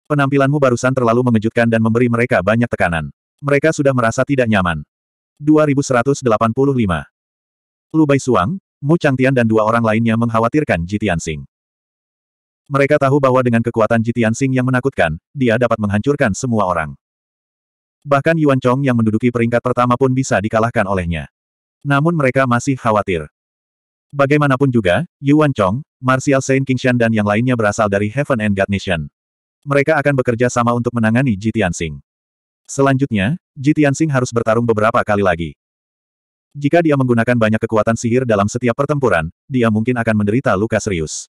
Penampilanmu barusan terlalu mengejutkan dan memberi mereka banyak tekanan. Mereka sudah merasa tidak nyaman. 2185 Lu Bai Suang, Mu Changtian dan dua orang lainnya mengkhawatirkan Jitian Sing. Mereka tahu bahwa dengan kekuatan Jitian Sing yang menakutkan, dia dapat menghancurkan semua orang. Bahkan Yuan Chong yang menduduki peringkat pertama pun bisa dikalahkan olehnya. Namun mereka masih khawatir. Bagaimanapun juga, Yuan Chong, Martial Saint Kingshan dan yang lainnya berasal dari Heaven and God Nation. Mereka akan bekerja sama untuk menangani Ji Tianxing. Selanjutnya, Ji Tianxing harus bertarung beberapa kali lagi. Jika dia menggunakan banyak kekuatan sihir dalam setiap pertempuran, dia mungkin akan menderita luka serius.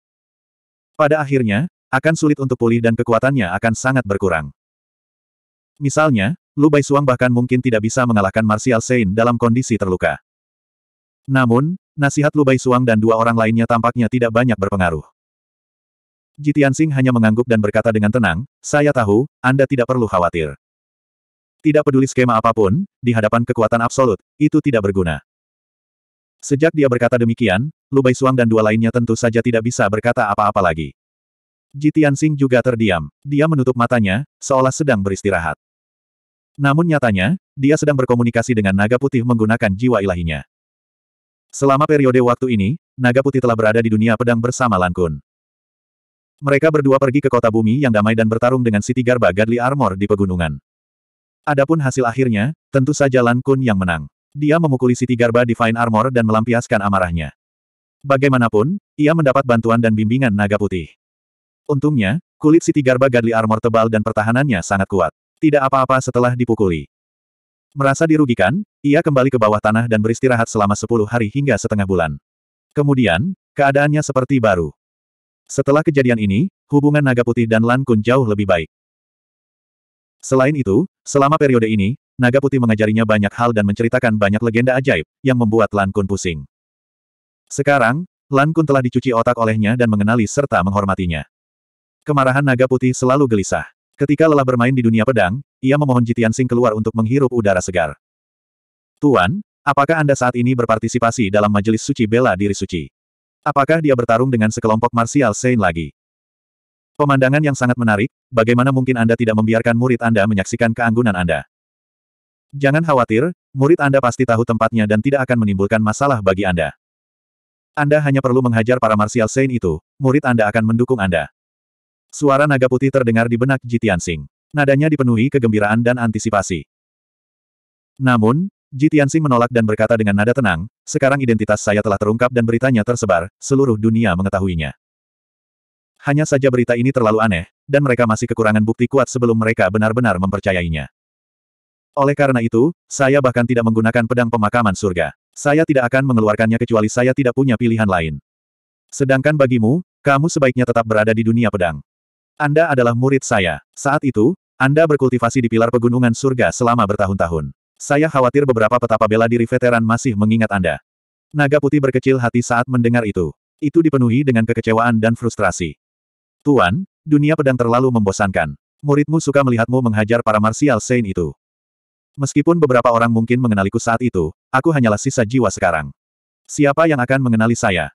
Pada akhirnya, akan sulit untuk pulih dan kekuatannya akan sangat berkurang. Misalnya, Lu Suang bahkan mungkin tidak bisa mengalahkan Martial Sein dalam kondisi terluka. Namun, nasihat Lu Suang dan dua orang lainnya tampaknya tidak banyak berpengaruh. Jitian Singh hanya mengangguk dan berkata dengan tenang, saya tahu, Anda tidak perlu khawatir. Tidak peduli skema apapun, di hadapan kekuatan absolut, itu tidak berguna. Sejak dia berkata demikian, Lubai Suang dan dua lainnya tentu saja tidak bisa berkata apa-apa lagi. Jitian Sing juga terdiam. Dia menutup matanya, seolah sedang beristirahat. Namun nyatanya, dia sedang berkomunikasi dengan naga putih menggunakan jiwa ilahinya. Selama periode waktu ini, naga putih telah berada di dunia pedang bersama Lankun. Mereka berdua pergi ke kota bumi yang damai dan bertarung dengan Siti Garba Gadli Armor di pegunungan. Adapun hasil akhirnya, tentu saja Lan Kun yang menang. Dia memukuli Siti Garba Divine Armor dan melampiaskan amarahnya. Bagaimanapun, ia mendapat bantuan dan bimbingan naga putih. Untungnya, kulit Siti Garba Gadli Armor tebal dan pertahanannya sangat kuat. Tidak apa-apa setelah dipukuli. Merasa dirugikan, ia kembali ke bawah tanah dan beristirahat selama 10 hari hingga setengah bulan. Kemudian, keadaannya seperti baru. Setelah kejadian ini, hubungan Naga Putih dan Lan Kun jauh lebih baik. Selain itu, selama periode ini, Naga Putih mengajarinya banyak hal dan menceritakan banyak legenda ajaib, yang membuat Lan Kun pusing. Sekarang, Lan Kun telah dicuci otak olehnya dan mengenali serta menghormatinya. Kemarahan Naga Putih selalu gelisah. Ketika lelah bermain di dunia pedang, ia memohon Jitian Sing keluar untuk menghirup udara segar. Tuan, apakah Anda saat ini berpartisipasi dalam majelis suci bela diri suci? Apakah dia bertarung dengan sekelompok Martial Saint lagi? Pemandangan yang sangat menarik, bagaimana mungkin Anda tidak membiarkan murid Anda menyaksikan keanggunan Anda? Jangan khawatir, murid Anda pasti tahu tempatnya dan tidak akan menimbulkan masalah bagi Anda. Anda hanya perlu menghajar para Martial Saint itu, murid Anda akan mendukung Anda. Suara naga putih terdengar di benak Jitian Sing. Nadanya dipenuhi kegembiraan dan antisipasi. Namun, Ji menolak dan berkata dengan nada tenang, sekarang identitas saya telah terungkap dan beritanya tersebar, seluruh dunia mengetahuinya. Hanya saja berita ini terlalu aneh, dan mereka masih kekurangan bukti kuat sebelum mereka benar-benar mempercayainya. Oleh karena itu, saya bahkan tidak menggunakan pedang pemakaman surga. Saya tidak akan mengeluarkannya kecuali saya tidak punya pilihan lain. Sedangkan bagimu, kamu sebaiknya tetap berada di dunia pedang. Anda adalah murid saya. Saat itu, Anda berkultivasi di pilar pegunungan surga selama bertahun-tahun. Saya khawatir beberapa petapa bela diri veteran masih mengingat Anda. Naga putih berkecil hati saat mendengar itu. Itu dipenuhi dengan kekecewaan dan frustrasi. Tuan, dunia pedang terlalu membosankan. Muridmu suka melihatmu menghajar para martial saint itu. Meskipun beberapa orang mungkin mengenaliku saat itu, aku hanyalah sisa jiwa sekarang. Siapa yang akan mengenali saya?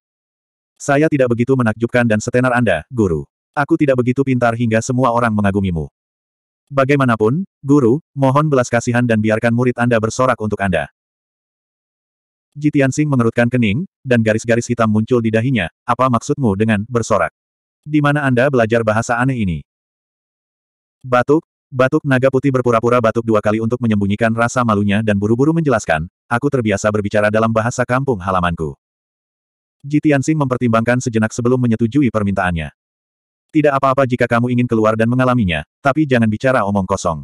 Saya tidak begitu menakjubkan dan setenar Anda, guru. Aku tidak begitu pintar hingga semua orang mengagumimu. Bagaimanapun, guru, mohon belas kasihan dan biarkan murid Anda bersorak untuk Anda. Jitian Sing mengerutkan kening, dan garis-garis hitam muncul di dahinya, apa maksudmu dengan bersorak? Di mana Anda belajar bahasa aneh ini? Batuk, batuk naga putih berpura-pura batuk dua kali untuk menyembunyikan rasa malunya dan buru-buru menjelaskan, aku terbiasa berbicara dalam bahasa kampung halamanku. Jitian Sing mempertimbangkan sejenak sebelum menyetujui permintaannya. Tidak apa-apa jika kamu ingin keluar dan mengalaminya, tapi jangan bicara omong kosong.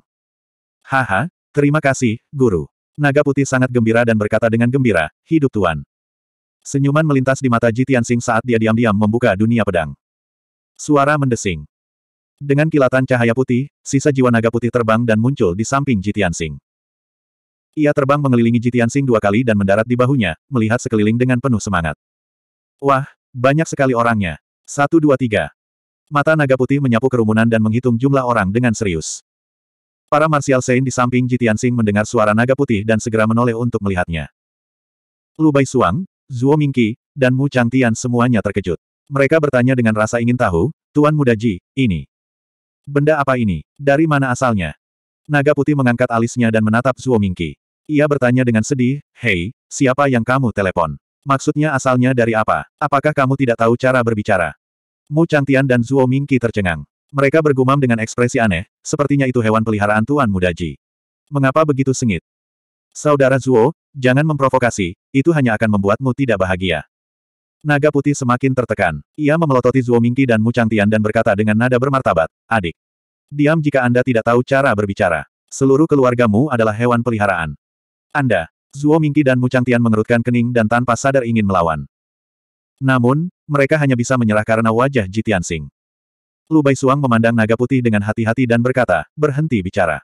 Haha, terima kasih, guru. Naga putih sangat gembira dan berkata dengan gembira, hidup Tuan. Senyuman melintas di mata Ji Tianxing saat dia diam-diam membuka dunia pedang. Suara mendesing. Dengan kilatan cahaya putih, sisa jiwa naga putih terbang dan muncul di samping Ji Tianxing. Ia terbang mengelilingi Ji Tianxing dua kali dan mendarat di bahunya, melihat sekeliling dengan penuh semangat. Wah, banyak sekali orangnya. Satu dua tiga. Mata naga putih menyapu kerumunan dan menghitung jumlah orang dengan serius. Para Martial sein di samping Jitian Sing mendengar suara naga putih dan segera menoleh untuk melihatnya. Lu Bai Suang, Zuo Mingqi, dan Mu Changtian semuanya terkejut. Mereka bertanya dengan rasa ingin tahu, Tuan Muda Ji, ini. Benda apa ini? Dari mana asalnya? Naga putih mengangkat alisnya dan menatap Zuo Mingqi. Ia bertanya dengan sedih, Hei, siapa yang kamu telepon? Maksudnya asalnya dari apa? Apakah kamu tidak tahu cara berbicara? Mu Changtian dan Zuo Mingqi tercengang. Mereka bergumam dengan ekspresi aneh, sepertinya itu hewan peliharaan Tuan Mudaji. Mengapa begitu sengit? Saudara Zuo, jangan memprovokasi, itu hanya akan membuatmu tidak bahagia. Naga putih semakin tertekan. Ia memelototi Zuo Mingqi dan Mu Changtian dan berkata dengan nada bermartabat, adik. Diam jika Anda tidak tahu cara berbicara. Seluruh keluargamu adalah hewan peliharaan. Anda, Zuo Mingqi dan Mu Changtian mengerutkan kening dan tanpa sadar ingin melawan. Namun, mereka hanya bisa menyerah karena wajah Jitian Sing. Lu Bai Suang memandang naga putih dengan hati-hati dan berkata, berhenti bicara.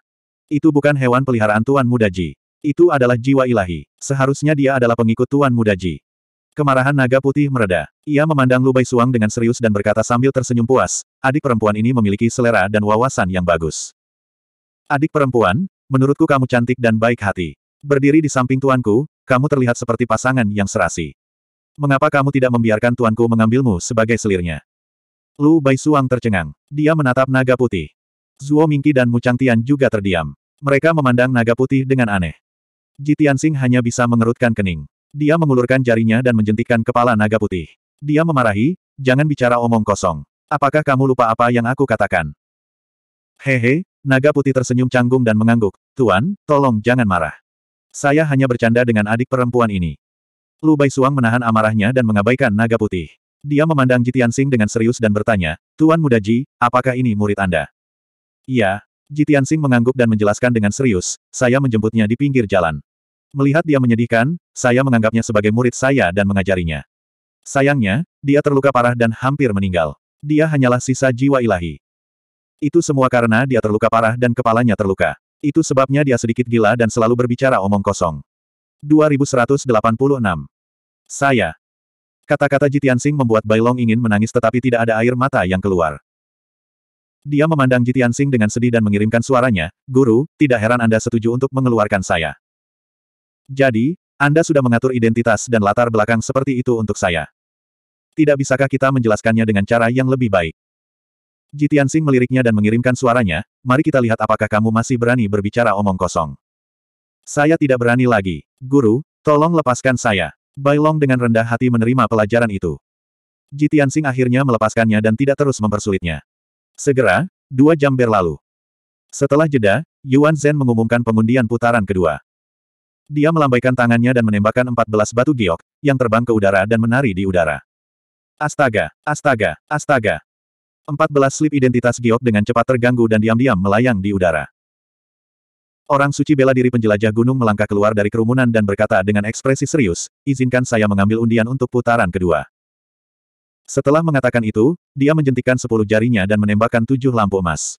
Itu bukan hewan peliharaan Tuan Muda Ji. Itu adalah jiwa ilahi. Seharusnya dia adalah pengikut Tuan Muda Ji. Kemarahan naga putih mereda. Ia memandang Lu Bai Suang dengan serius dan berkata sambil tersenyum puas, adik perempuan ini memiliki selera dan wawasan yang bagus. Adik perempuan, menurutku kamu cantik dan baik hati. Berdiri di samping tuanku, kamu terlihat seperti pasangan yang serasi. Mengapa kamu tidak membiarkan tuanku mengambilmu sebagai selirnya? Lu Bai Suang tercengang. Dia menatap naga putih. Zuo Mingqi dan Mu Changtian juga terdiam. Mereka memandang naga putih dengan aneh. Jitian Sing hanya bisa mengerutkan kening. Dia mengulurkan jarinya dan menjentikkan kepala naga putih. Dia memarahi, jangan bicara omong kosong. Apakah kamu lupa apa yang aku katakan? Hehe, naga putih tersenyum canggung dan mengangguk. Tuan, tolong jangan marah. Saya hanya bercanda dengan adik perempuan ini. Lu Bai Suang menahan amarahnya dan mengabaikan naga putih. Dia memandang Jitian Sing dengan serius dan bertanya, Tuan Muda Ji, apakah ini murid Anda? Iya. Sing mengangguk dan menjelaskan dengan serius, saya menjemputnya di pinggir jalan. Melihat dia menyedihkan, saya menganggapnya sebagai murid saya dan mengajarinya. Sayangnya, dia terluka parah dan hampir meninggal. Dia hanyalah sisa jiwa ilahi. Itu semua karena dia terluka parah dan kepalanya terluka. Itu sebabnya dia sedikit gila dan selalu berbicara omong kosong. 2186. Saya. Kata-kata Jitian Sing membuat Bailong ingin menangis tetapi tidak ada air mata yang keluar. Dia memandang Jitian Sing dengan sedih dan mengirimkan suaranya, Guru, tidak heran Anda setuju untuk mengeluarkan saya. Jadi, Anda sudah mengatur identitas dan latar belakang seperti itu untuk saya. Tidak bisakah kita menjelaskannya dengan cara yang lebih baik? Jitian Sing meliriknya dan mengirimkan suaranya, mari kita lihat apakah kamu masih berani berbicara omong kosong. Saya tidak berani lagi. Guru, tolong lepaskan saya. Bailong dengan rendah hati menerima pelajaran itu. Jitiansing akhirnya melepaskannya dan tidak terus mempersulitnya. Segera, dua jam berlalu. Setelah jeda, Yuan Zhen mengumumkan pengundian putaran kedua. Dia melambaikan tangannya dan menembakkan 14 batu giok, yang terbang ke udara dan menari di udara. Astaga, astaga, astaga. 14 slip identitas giok dengan cepat terganggu dan diam-diam melayang di udara. Orang suci bela diri penjelajah gunung melangkah keluar dari kerumunan dan berkata dengan ekspresi serius, izinkan saya mengambil undian untuk putaran kedua. Setelah mengatakan itu, dia menjentikan sepuluh jarinya dan menembakkan tujuh lampu emas.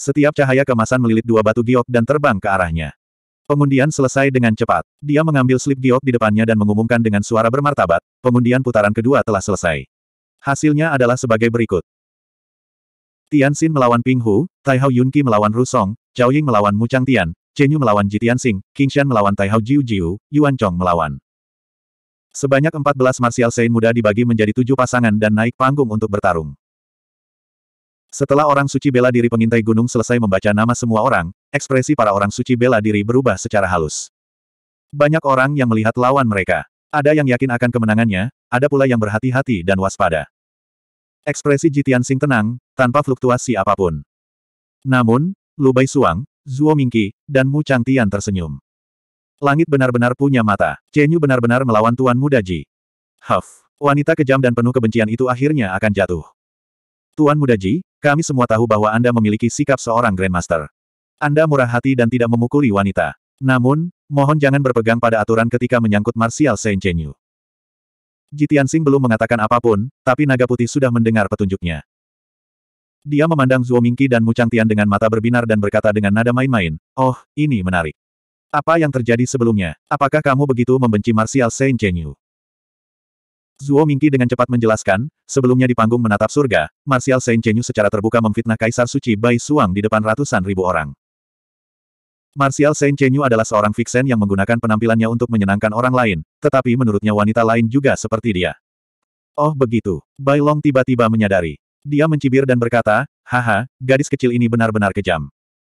Setiap cahaya kemasan melilit dua batu giok dan terbang ke arahnya. Pengundian selesai dengan cepat. Dia mengambil slip giok di depannya dan mengumumkan dengan suara bermartabat, pengundian putaran kedua telah selesai. Hasilnya adalah sebagai berikut. Tian Xin melawan Ping Hu, Tai Yun Yunqi melawan Rusong, Zhao Ying melawan Mu Chang Tian, Chen Yu melawan Ji King Shan melawan Tai Hao Jiu Jiu, Yuan Chong melawan. Sebanyak 14 martial saint muda dibagi menjadi tujuh pasangan dan naik panggung untuk bertarung. Setelah orang suci bela diri pengintai gunung selesai membaca nama semua orang, ekspresi para orang suci bela diri berubah secara halus. Banyak orang yang melihat lawan mereka. Ada yang yakin akan kemenangannya, ada pula yang berhati-hati dan waspada. Ekspresi Jitian sing tenang, tanpa fluktuasi apapun. Namun, Lu Bai Suang, Zuo Mingqi, dan Mu Changtian tersenyum. Langit benar-benar punya mata. Chenyu benar-benar melawan Tuan Muda Ji. Huff, wanita kejam dan penuh kebencian itu akhirnya akan jatuh. Tuan Muda Ji, kami semua tahu bahwa Anda memiliki sikap seorang Grandmaster. Anda murah hati dan tidak memukuli wanita. Namun, mohon jangan berpegang pada aturan ketika menyangkut Martial Saint Chenyu. Jitian Sing belum mengatakan apapun, tapi naga putih sudah mendengar petunjuknya. Dia memandang Zhuo Mingqi dan Mu Changtian dengan mata berbinar dan berkata dengan nada main-main, Oh, ini menarik. Apa yang terjadi sebelumnya? Apakah kamu begitu membenci Martial Saint Zhengyu? Zuo Mingqi dengan cepat menjelaskan, sebelumnya di panggung menatap surga, Martial Saint Zhengyu secara terbuka memfitnah Kaisar Suci Bai Suang di depan ratusan ribu orang. Martial Saint Chenyu adalah seorang vixen yang menggunakan penampilannya untuk menyenangkan orang lain, tetapi menurutnya wanita lain juga seperti dia. Oh begitu. Bai Long tiba-tiba menyadari. Dia mencibir dan berkata, haha, gadis kecil ini benar-benar kejam.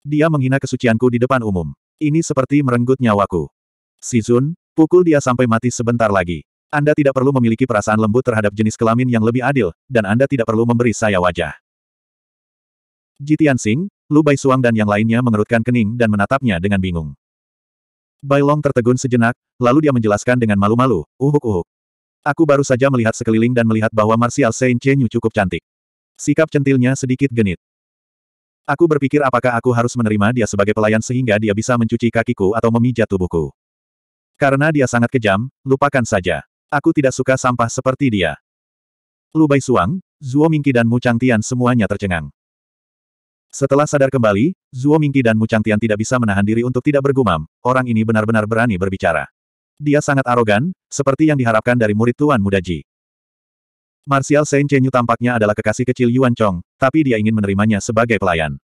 Dia menghina kesucianku di depan umum. Ini seperti merenggut nyawaku. Sizun, pukul dia sampai mati sebentar lagi. Anda tidak perlu memiliki perasaan lembut terhadap jenis kelamin yang lebih adil, dan Anda tidak perlu memberi saya wajah. Jitian Sing, Lu Bai Suang dan yang lainnya mengerutkan kening dan menatapnya dengan bingung. Bai Long tertegun sejenak, lalu dia menjelaskan dengan malu-malu, uhuk-uhuk. Aku baru saja melihat sekeliling dan melihat bahwa Martial Saint Chenyu cukup cantik. Sikap centilnya sedikit genit. Aku berpikir apakah aku harus menerima dia sebagai pelayan sehingga dia bisa mencuci kakiku atau memijat tubuhku. Karena dia sangat kejam, lupakan saja. Aku tidak suka sampah seperti dia. Lu Bai Suang, Zuo Mingqi dan Mu Changtian semuanya tercengang. Setelah sadar kembali, Zuo Mingqi dan Mu Changtian tidak bisa menahan diri untuk tidak bergumam, orang ini benar-benar berani berbicara. Dia sangat arogan, seperti yang diharapkan dari murid Tuan Muda Ji. Martial Saint Chenyu tampaknya adalah kekasih kecil Yuan Chong, tapi dia ingin menerimanya sebagai pelayan.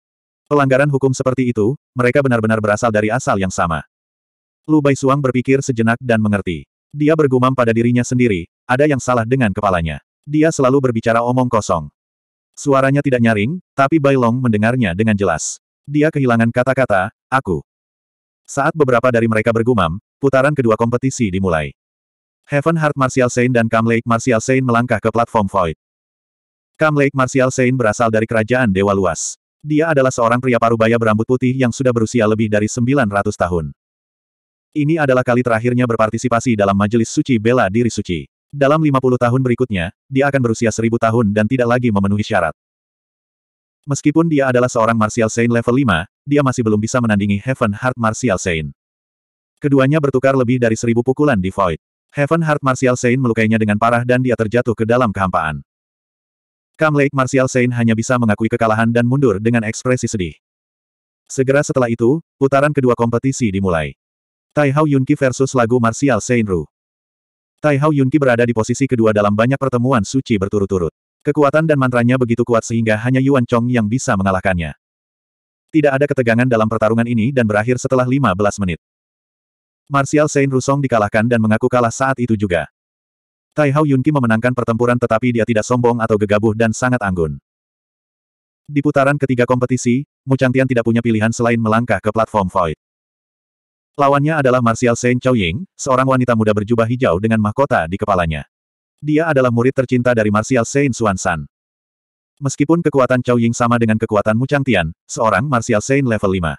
Pelanggaran hukum seperti itu, mereka benar-benar berasal dari asal yang sama. Lu Bai Suang berpikir sejenak dan mengerti. Dia bergumam pada dirinya sendiri, ada yang salah dengan kepalanya. Dia selalu berbicara omong kosong. Suaranya tidak nyaring, tapi Bailong mendengarnya dengan jelas. Dia kehilangan kata-kata, aku. Saat beberapa dari mereka bergumam, putaran kedua kompetisi dimulai. Heaven Heart Martial Saint dan Kam Lake Martial Saint melangkah ke platform Void. Kam Lake Martial Saint berasal dari kerajaan Dewa Luas. Dia adalah seorang pria parubaya berambut putih yang sudah berusia lebih dari 900 tahun. Ini adalah kali terakhirnya berpartisipasi dalam majelis suci bela diri suci. Dalam 50 tahun berikutnya, dia akan berusia 1000 tahun dan tidak lagi memenuhi syarat. Meskipun dia adalah seorang Martial Saint level 5, dia masih belum bisa menandingi Heaven Heart Martial Saint. Keduanya bertukar lebih dari seribu pukulan di Void. Heaven Heart Martial Saint melukainya dengan parah dan dia terjatuh ke dalam kehampaan. Kam Lake Martial Saint hanya bisa mengakui kekalahan dan mundur dengan ekspresi sedih. Segera setelah itu, putaran kedua kompetisi dimulai. Tai Hao Yunqi versus lagu Martial Saint Ru. Tai Hao Yunqi berada di posisi kedua dalam banyak pertemuan suci berturut-turut. Kekuatan dan mantranya begitu kuat sehingga hanya Yuan Chong yang bisa mengalahkannya. Tidak ada ketegangan dalam pertarungan ini dan berakhir setelah 15 menit. Martial Saint Rusong dikalahkan dan mengaku kalah saat itu juga. Tai Hao Yunqi memenangkan pertempuran tetapi dia tidak sombong atau gegabah dan sangat anggun. Di putaran ketiga kompetisi, Mu Changtian tidak punya pilihan selain melangkah ke platform Void. Lawannya adalah Martial Saint Chow Ying, seorang wanita muda berjubah hijau dengan mahkota di kepalanya. Dia adalah murid tercinta dari Martial Saint Xuan Meskipun kekuatan Chow Ying sama dengan kekuatan Chang Tian, seorang Martial Saint level 5.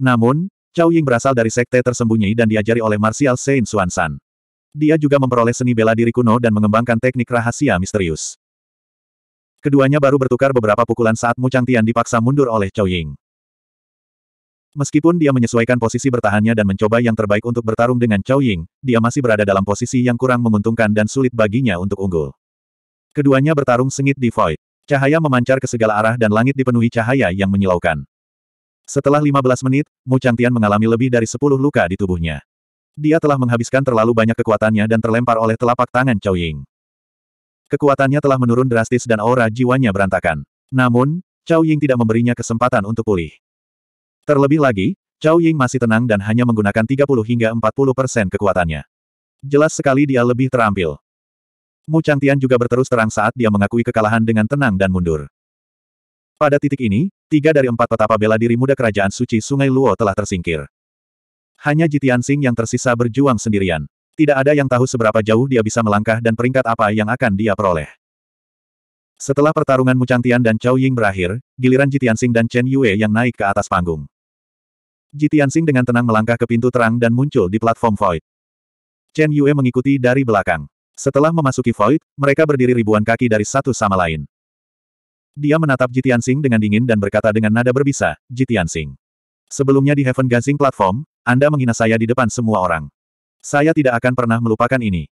Namun, Chow Ying berasal dari sekte tersembunyi dan diajari oleh Martial Saint Xuan Dia juga memperoleh seni bela diri kuno dan mengembangkan teknik rahasia misterius. Keduanya baru bertukar beberapa pukulan saat Chang Tian dipaksa mundur oleh Chow Ying. Meskipun dia menyesuaikan posisi bertahannya dan mencoba yang terbaik untuk bertarung dengan Chow Ying, dia masih berada dalam posisi yang kurang menguntungkan dan sulit baginya untuk unggul. Keduanya bertarung sengit di void. Cahaya memancar ke segala arah dan langit dipenuhi cahaya yang menyilaukan. Setelah 15 menit, Mu Changtian mengalami lebih dari 10 luka di tubuhnya. Dia telah menghabiskan terlalu banyak kekuatannya dan terlempar oleh telapak tangan Chow Ying. Kekuatannya telah menurun drastis dan aura jiwanya berantakan. Namun, Chow Ying tidak memberinya kesempatan untuk pulih. Terlebih lagi, Cao Ying masih tenang dan hanya menggunakan 30 hingga 40 persen kekuatannya. Jelas sekali dia lebih terampil. Mu Changtian juga berterus terang saat dia mengakui kekalahan dengan tenang dan mundur. Pada titik ini, tiga dari empat petapa bela diri muda kerajaan suci Sungai Luo telah tersingkir. Hanya Jitian Sing yang tersisa berjuang sendirian. Tidak ada yang tahu seberapa jauh dia bisa melangkah dan peringkat apa yang akan dia peroleh. Setelah pertarungan Mu Changtian dan Cao Ying berakhir, giliran Jitian Sing dan Chen Yue yang naik ke atas panggung. Ji dengan tenang melangkah ke pintu terang dan muncul di platform Void. Chen Yue mengikuti dari belakang. Setelah memasuki Void, mereka berdiri ribuan kaki dari satu sama lain. Dia menatap Ji dengan dingin dan berkata dengan nada berbisa, Ji Sebelumnya di Heaven Gazing Platform, Anda menghina saya di depan semua orang. Saya tidak akan pernah melupakan ini.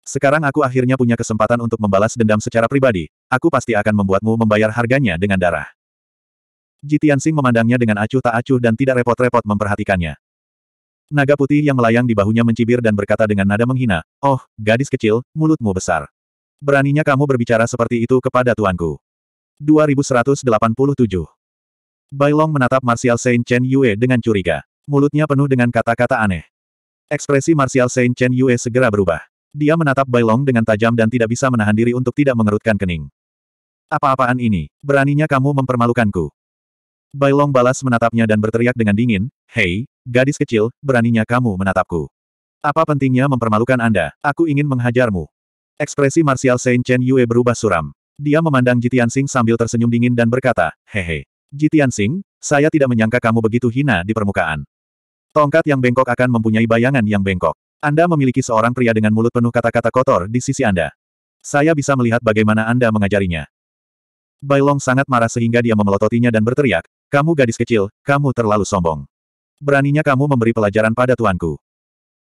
Sekarang aku akhirnya punya kesempatan untuk membalas dendam secara pribadi, aku pasti akan membuatmu membayar harganya dengan darah. Jitian Sing memandangnya dengan acuh tak acuh dan tidak repot-repot memperhatikannya. Naga putih yang melayang di bahunya mencibir dan berkata dengan nada menghina, Oh, gadis kecil, mulutmu besar. Beraninya kamu berbicara seperti itu kepada tuanku. 2187 Bailong menatap Martial Saint Chen Yue dengan curiga. Mulutnya penuh dengan kata-kata aneh. Ekspresi Martial Saint Chen Yue segera berubah. Dia menatap Bailong dengan tajam dan tidak bisa menahan diri untuk tidak mengerutkan kening. Apa-apaan ini? Beraninya kamu mempermalukanku. Bailong balas menatapnya dan berteriak dengan dingin, Hei, gadis kecil, beraninya kamu menatapku. Apa pentingnya mempermalukan Anda? Aku ingin menghajarmu. Ekspresi Martial Saint Chen Yue berubah suram. Dia memandang Jitian Sing sambil tersenyum dingin dan berkata, Hehe. Jitian Sing, saya tidak menyangka kamu begitu hina di permukaan. Tongkat yang bengkok akan mempunyai bayangan yang bengkok. Anda memiliki seorang pria dengan mulut penuh kata-kata kotor di sisi Anda. Saya bisa melihat bagaimana Anda mengajarinya. Bailong sangat marah sehingga dia memelototinya dan berteriak, kamu gadis kecil, kamu terlalu sombong. Beraninya kamu memberi pelajaran pada tuanku.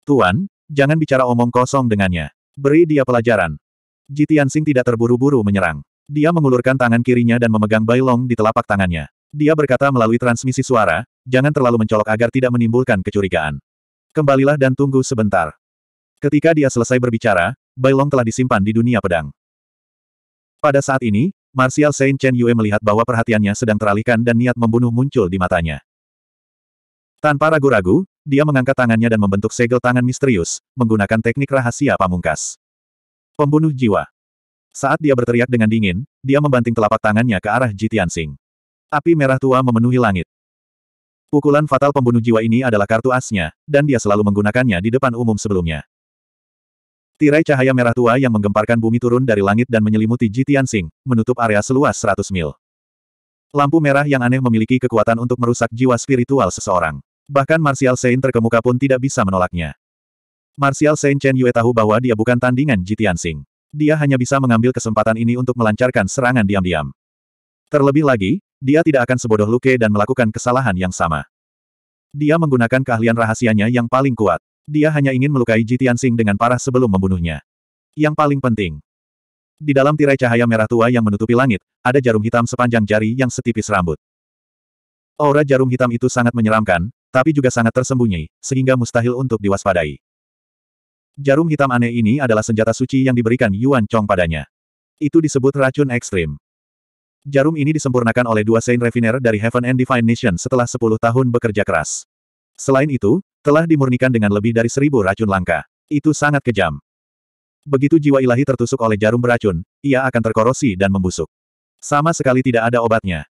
Tuan, jangan bicara omong kosong dengannya. Beri dia pelajaran. Jitian Sing tidak terburu-buru menyerang. Dia mengulurkan tangan kirinya dan memegang Bailong di telapak tangannya. Dia berkata melalui transmisi suara, jangan terlalu mencolok agar tidak menimbulkan kecurigaan. Kembalilah dan tunggu sebentar. Ketika dia selesai berbicara, Bailong telah disimpan di dunia pedang. Pada saat ini, Martial Saint Chen Yue melihat bahwa perhatiannya sedang teralihkan dan niat membunuh muncul di matanya. Tanpa ragu-ragu, dia mengangkat tangannya dan membentuk segel tangan misterius, menggunakan teknik rahasia pamungkas. Pembunuh jiwa. Saat dia berteriak dengan dingin, dia membanting telapak tangannya ke arah Jitian Sing. Api merah tua memenuhi langit. Pukulan fatal pembunuh jiwa ini adalah kartu asnya, dan dia selalu menggunakannya di depan umum sebelumnya. Tirai cahaya merah tua yang menggemparkan bumi turun dari langit dan menyelimuti Tianxing, menutup area seluas 100 mil. Lampu merah yang aneh memiliki kekuatan untuk merusak jiwa spiritual seseorang. Bahkan Martial Saint terkemuka pun tidak bisa menolaknya. Martial Saint Chen Yue tahu bahwa dia bukan tandingan Tianxing. Dia hanya bisa mengambil kesempatan ini untuk melancarkan serangan diam-diam. Terlebih lagi, dia tidak akan sebodoh Luke dan melakukan kesalahan yang sama. Dia menggunakan keahlian rahasianya yang paling kuat. Dia hanya ingin melukai Ji Tianxing dengan parah sebelum membunuhnya. Yang paling penting. Di dalam tirai cahaya merah tua yang menutupi langit, ada jarum hitam sepanjang jari yang setipis rambut. Aura jarum hitam itu sangat menyeramkan, tapi juga sangat tersembunyi, sehingga mustahil untuk diwaspadai. Jarum hitam aneh ini adalah senjata suci yang diberikan Yuan Chong padanya. Itu disebut racun ekstrim. Jarum ini disempurnakan oleh dua Saint Refiner dari Heaven and Divine Nation setelah 10 tahun bekerja keras. Selain itu, telah dimurnikan dengan lebih dari seribu racun langka. Itu sangat kejam. Begitu jiwa ilahi tertusuk oleh jarum beracun, ia akan terkorosi dan membusuk. Sama sekali tidak ada obatnya.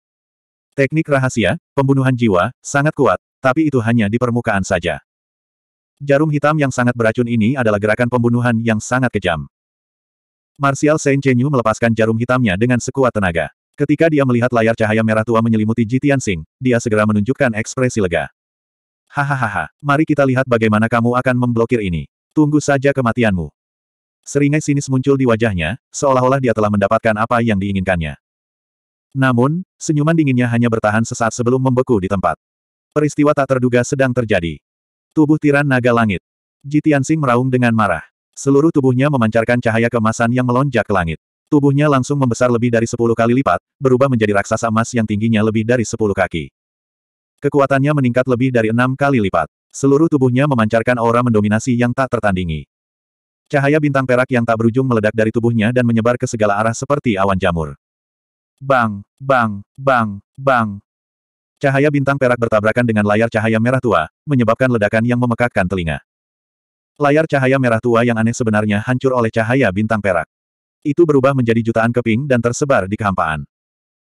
Teknik rahasia, pembunuhan jiwa, sangat kuat, tapi itu hanya di permukaan saja. Jarum hitam yang sangat beracun ini adalah gerakan pembunuhan yang sangat kejam. Martial Saint Chenyu melepaskan jarum hitamnya dengan sekuat tenaga. Ketika dia melihat layar cahaya merah tua menyelimuti Jitian Sing, dia segera menunjukkan ekspresi lega. Hahaha, mari kita lihat bagaimana kamu akan memblokir ini. Tunggu saja kematianmu. Seringai sinis muncul di wajahnya, seolah-olah dia telah mendapatkan apa yang diinginkannya. Namun, senyuman dinginnya hanya bertahan sesaat sebelum membeku di tempat. Peristiwa tak terduga sedang terjadi. Tubuh tiran naga langit. Jitian Sing meraung dengan marah. Seluruh tubuhnya memancarkan cahaya kemasan yang melonjak ke langit. Tubuhnya langsung membesar lebih dari 10 kali lipat, berubah menjadi raksasa emas yang tingginya lebih dari 10 kaki. Kekuatannya meningkat lebih dari enam kali lipat. Seluruh tubuhnya memancarkan aura mendominasi yang tak tertandingi. Cahaya bintang perak yang tak berujung meledak dari tubuhnya dan menyebar ke segala arah seperti awan jamur. Bang, bang, bang, bang. Cahaya bintang perak bertabrakan dengan layar cahaya merah tua, menyebabkan ledakan yang memekakkan telinga. Layar cahaya merah tua yang aneh sebenarnya hancur oleh cahaya bintang perak. Itu berubah menjadi jutaan keping dan tersebar di kehampaan.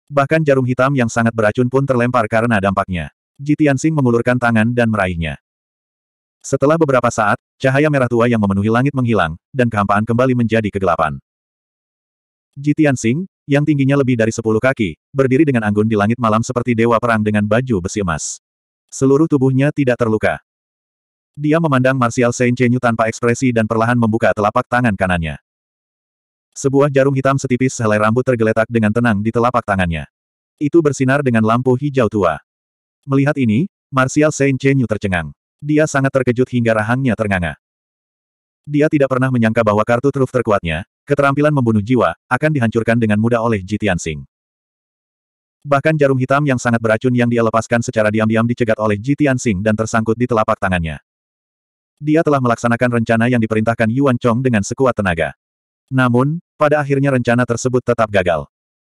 Bahkan jarum hitam yang sangat beracun pun terlempar karena dampaknya. Ji Tianxing mengulurkan tangan dan meraihnya. Setelah beberapa saat, cahaya merah tua yang memenuhi langit menghilang, dan kehampaan kembali menjadi kegelapan. Ji Tianxing, yang tingginya lebih dari sepuluh kaki, berdiri dengan anggun di langit malam seperti dewa perang dengan baju besi emas. Seluruh tubuhnya tidak terluka. Dia memandang Martial Saint Chenyu tanpa ekspresi dan perlahan membuka telapak tangan kanannya. Sebuah jarum hitam setipis sehelai rambut tergeletak dengan tenang di telapak tangannya. Itu bersinar dengan lampu hijau tua. Melihat ini, Martial Saint Chenyu tercengang. Dia sangat terkejut hingga rahangnya ternganga. Dia tidak pernah menyangka bahwa kartu truf terkuatnya, keterampilan membunuh jiwa, akan dihancurkan dengan mudah oleh Jitian Sing. Bahkan jarum hitam yang sangat beracun yang dia lepaskan secara diam-diam dicegat oleh Jitian Sing dan tersangkut di telapak tangannya. Dia telah melaksanakan rencana yang diperintahkan Yuan Chong dengan sekuat tenaga. Namun, pada akhirnya rencana tersebut tetap gagal.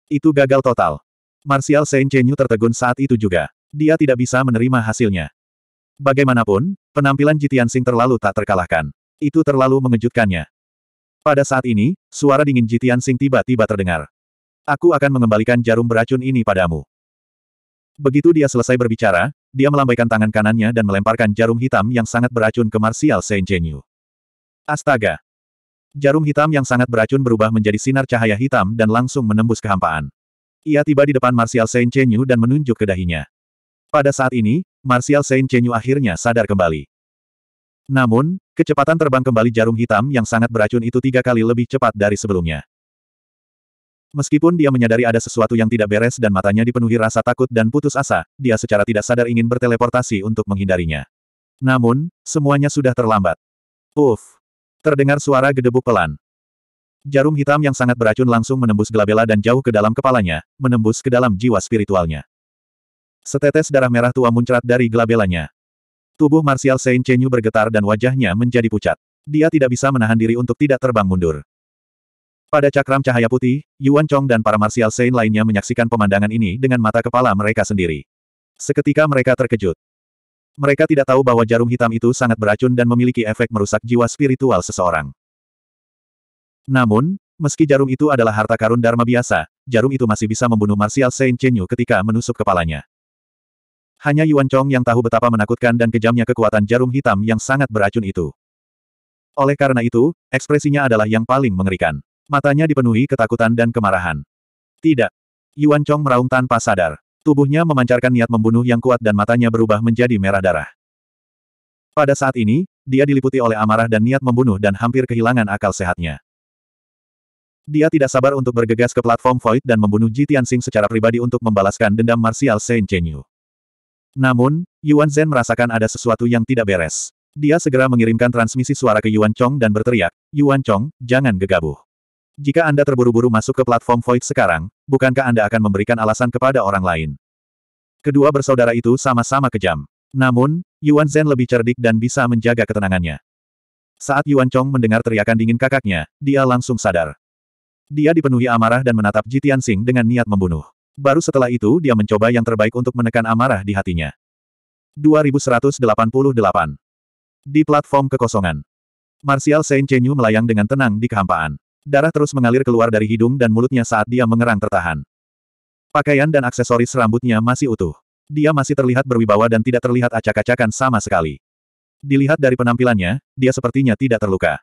Itu gagal total. Martial Saint Chenyu tertegun saat itu juga dia tidak bisa menerima hasilnya. Bagaimanapun, penampilan Jitian Sing terlalu tak terkalahkan. Itu terlalu mengejutkannya. Pada saat ini, suara dingin Jitian Sing tiba-tiba terdengar. Aku akan mengembalikan jarum beracun ini padamu. Begitu dia selesai berbicara, dia melambaikan tangan kanannya dan melemparkan jarum hitam yang sangat beracun ke Martial Saint Genyu. Astaga! Jarum hitam yang sangat beracun berubah menjadi sinar cahaya hitam dan langsung menembus kehampaan. Ia tiba di depan Martial Saint Genyu dan menunjuk ke dahinya. Pada saat ini, Martial Saint Chenyu akhirnya sadar kembali. Namun, kecepatan terbang kembali jarum hitam yang sangat beracun itu tiga kali lebih cepat dari sebelumnya. Meskipun dia menyadari ada sesuatu yang tidak beres dan matanya dipenuhi rasa takut dan putus asa, dia secara tidak sadar ingin berteleportasi untuk menghindarinya. Namun, semuanya sudah terlambat. Uff! Terdengar suara gedebuk pelan. Jarum hitam yang sangat beracun langsung menembus gelabela dan jauh ke dalam kepalanya, menembus ke dalam jiwa spiritualnya. Setetes darah merah tua muncrat dari gelabelanya. Tubuh Martial Saint Chenyu bergetar dan wajahnya menjadi pucat. Dia tidak bisa menahan diri untuk tidak terbang mundur. Pada cakram cahaya putih, Yuan Chong dan para Martial Saint lainnya menyaksikan pemandangan ini dengan mata kepala mereka sendiri. Seketika mereka terkejut. Mereka tidak tahu bahwa jarum hitam itu sangat beracun dan memiliki efek merusak jiwa spiritual seseorang. Namun, meski jarum itu adalah harta karun Dharma biasa, jarum itu masih bisa membunuh Martial Saint Chenyu ketika menusuk kepalanya. Hanya Yuan Chong yang tahu betapa menakutkan dan kejamnya kekuatan jarum hitam yang sangat beracun itu. Oleh karena itu, ekspresinya adalah yang paling mengerikan. Matanya dipenuhi ketakutan dan kemarahan. Tidak. Yuan Chong meraung tanpa sadar. Tubuhnya memancarkan niat membunuh yang kuat dan matanya berubah menjadi merah darah. Pada saat ini, dia diliputi oleh amarah dan niat membunuh dan hampir kehilangan akal sehatnya. Dia tidak sabar untuk bergegas ke platform Void dan membunuh Ji Tianxing secara pribadi untuk membalaskan dendam Martial Saint Chenyu. Namun, Yuan Zhen merasakan ada sesuatu yang tidak beres. Dia segera mengirimkan transmisi suara ke Yuan Chong dan berteriak, Yuan Chong, jangan gegabah. Jika Anda terburu-buru masuk ke platform Void sekarang, bukankah Anda akan memberikan alasan kepada orang lain? Kedua bersaudara itu sama-sama kejam. Namun, Yuan Zhen lebih cerdik dan bisa menjaga ketenangannya. Saat Yuan Chong mendengar teriakan dingin kakaknya, dia langsung sadar. Dia dipenuhi amarah dan menatap Jitian Sing dengan niat membunuh. Baru setelah itu dia mencoba yang terbaik untuk menekan amarah di hatinya. 2188. Di platform kekosongan. Martial Saint Chenyu melayang dengan tenang di kehampaan. Darah terus mengalir keluar dari hidung dan mulutnya saat dia mengerang tertahan. Pakaian dan aksesoris rambutnya masih utuh. Dia masih terlihat berwibawa dan tidak terlihat acak-acakan sama sekali. Dilihat dari penampilannya, dia sepertinya tidak terluka.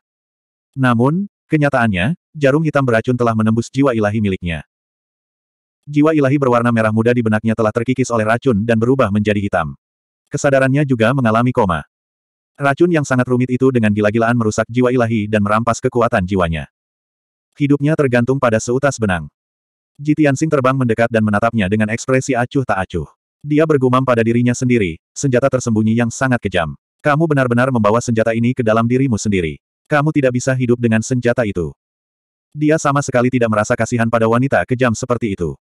Namun, kenyataannya, jarum hitam beracun telah menembus jiwa ilahi miliknya. Jiwa ilahi berwarna merah muda di benaknya telah terkikis oleh racun dan berubah menjadi hitam. Kesadarannya juga mengalami koma. Racun yang sangat rumit itu dengan gila-gilaan merusak jiwa ilahi dan merampas kekuatan jiwanya. Hidupnya tergantung pada seutas benang. Jitian Sing terbang mendekat dan menatapnya dengan ekspresi acuh tak acuh. Dia bergumam pada dirinya sendiri, senjata tersembunyi yang sangat kejam. Kamu benar-benar membawa senjata ini ke dalam dirimu sendiri. Kamu tidak bisa hidup dengan senjata itu. Dia sama sekali tidak merasa kasihan pada wanita kejam seperti itu.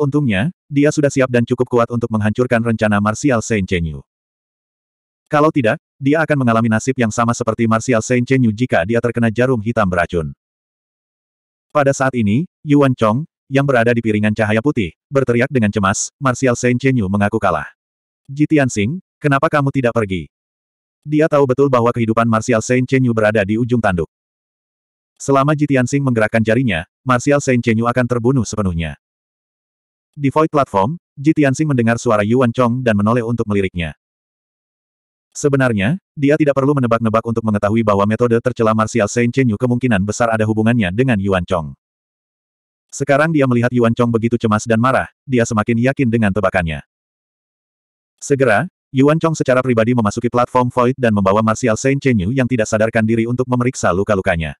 Untungnya, dia sudah siap dan cukup kuat untuk menghancurkan rencana Martial Saint Chenyu. Kalau tidak, dia akan mengalami nasib yang sama seperti Martial Saint Chenyu jika dia terkena jarum hitam beracun. Pada saat ini, Yuan Chong, yang berada di piringan cahaya putih, berteriak dengan cemas, Martial Saint Chenyu mengaku kalah. Jitian Sing, kenapa kamu tidak pergi? Dia tahu betul bahwa kehidupan Martial Saint Chenyu berada di ujung tanduk. Selama Jitian Sing menggerakkan jarinya, Martial Saint Chenyu akan terbunuh sepenuhnya. Di Void Platform, Ji Tianxing mendengar suara Yuan Chong dan menoleh untuk meliriknya. Sebenarnya, dia tidak perlu menebak-nebak untuk mengetahui bahwa metode tercela Martial Saint Chenyu kemungkinan besar ada hubungannya dengan Yuan Chong. Sekarang dia melihat Yuan Chong begitu cemas dan marah, dia semakin yakin dengan tebakannya. Segera, Yuan Chong secara pribadi memasuki platform Void dan membawa Martial Saint Chenyu yang tidak sadarkan diri untuk memeriksa luka-lukanya.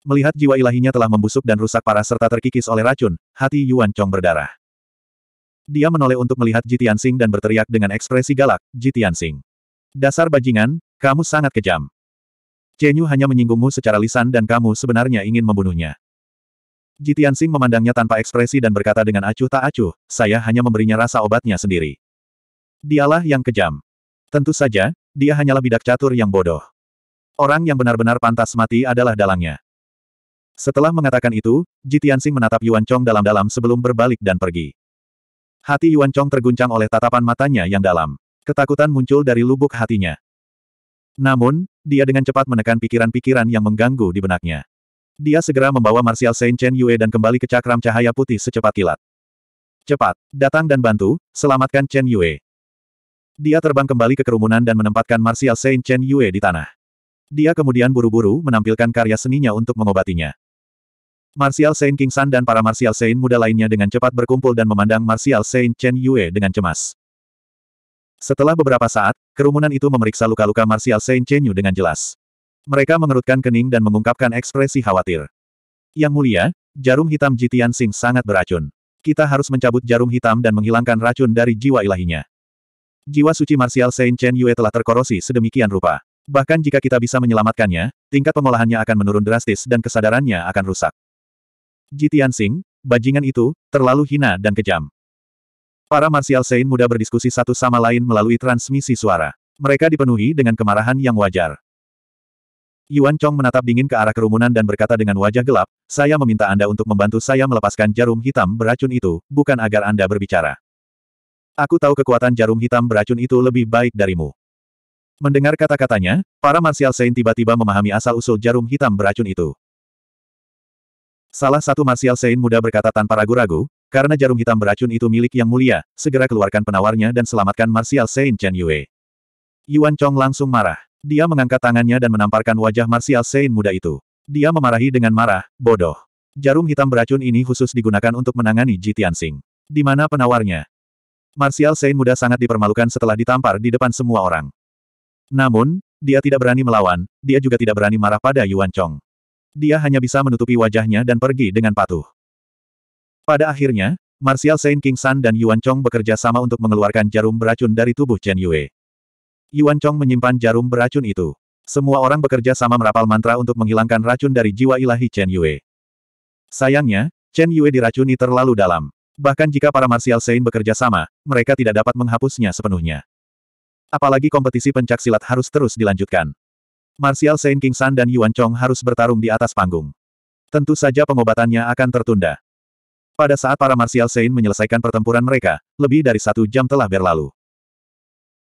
Melihat jiwa ilahinya telah membusuk dan rusak parah serta terkikis oleh racun, hati Yuan Chong berdarah. Dia menoleh untuk melihat Jitian Sing dan berteriak dengan ekspresi galak, Jitian Sing. Dasar bajingan, kamu sangat kejam. Chen Yu hanya menyinggungmu secara lisan dan kamu sebenarnya ingin membunuhnya. Jitian Sing memandangnya tanpa ekspresi dan berkata dengan acuh tak acuh, saya hanya memberinya rasa obatnya sendiri. Dialah yang kejam. Tentu saja, dia hanyalah bidak catur yang bodoh. Orang yang benar-benar pantas mati adalah dalangnya. Setelah mengatakan itu, Ji menatap Yuan Chong dalam-dalam sebelum berbalik dan pergi. Hati Yuan Chong terguncang oleh tatapan matanya yang dalam. Ketakutan muncul dari lubuk hatinya. Namun, dia dengan cepat menekan pikiran-pikiran yang mengganggu di benaknya. Dia segera membawa Martial Saint Chen Yue dan kembali ke cakram cahaya putih secepat kilat. Cepat, datang dan bantu, selamatkan Chen Yue. Dia terbang kembali ke kerumunan dan menempatkan Martial Saint Chen Yue di tanah. Dia kemudian buru-buru menampilkan karya seninya untuk mengobatinya. Martial Saint King San dan para Martial Saint muda lainnya dengan cepat berkumpul dan memandang Martial Saint Chen Yue dengan cemas. Setelah beberapa saat, kerumunan itu memeriksa luka-luka Martial Saint Chen Yue dengan jelas. Mereka mengerutkan kening dan mengungkapkan ekspresi khawatir. Yang mulia, jarum hitam Jitian Sing sangat beracun. Kita harus mencabut jarum hitam dan menghilangkan racun dari jiwa ilahinya. Jiwa suci Martial Saint Chen Yue telah terkorosi sedemikian rupa. Bahkan jika kita bisa menyelamatkannya, tingkat pengolahannya akan menurun drastis dan kesadarannya akan rusak. Jitian Tianxing, bajingan itu, terlalu hina dan kejam. Para Martial Sein mudah berdiskusi satu sama lain melalui transmisi suara. Mereka dipenuhi dengan kemarahan yang wajar. Yuan Chong menatap dingin ke arah kerumunan dan berkata dengan wajah gelap, saya meminta Anda untuk membantu saya melepaskan jarum hitam beracun itu, bukan agar Anda berbicara. Aku tahu kekuatan jarum hitam beracun itu lebih baik darimu. Mendengar kata-katanya, para Martial Sein tiba-tiba memahami asal-usul jarum hitam beracun itu. Salah satu Martial Sein muda berkata tanpa ragu-ragu, karena jarum hitam beracun itu milik yang mulia, segera keluarkan penawarnya dan selamatkan Martial Sein Chen Yue. Yuan Chong langsung marah. Dia mengangkat tangannya dan menamparkan wajah Martial Sein muda itu. Dia memarahi dengan marah, bodoh. Jarum hitam beracun ini khusus digunakan untuk menangani Ji Tianxing. Di mana penawarnya? Martial Sein muda sangat dipermalukan setelah ditampar di depan semua orang. Namun, dia tidak berani melawan, dia juga tidak berani marah pada Yuan Chong. Dia hanya bisa menutupi wajahnya dan pergi dengan patuh. Pada akhirnya, Martial Saint King San dan Yuan Chong bekerja sama untuk mengeluarkan jarum beracun dari tubuh Chen Yue. Yuan Chong menyimpan jarum beracun itu. Semua orang bekerja sama merapal mantra untuk menghilangkan racun dari jiwa ilahi Chen Yue. Sayangnya, Chen Yue diracuni terlalu dalam. Bahkan jika para Martial Saint bekerja sama, mereka tidak dapat menghapusnya sepenuhnya. Apalagi kompetisi pencaksilat harus terus dilanjutkan. Martial Saint King San dan Yuan Chong harus bertarung di atas panggung. Tentu saja pengobatannya akan tertunda. Pada saat para Martial Saint menyelesaikan pertempuran mereka, lebih dari satu jam telah berlalu.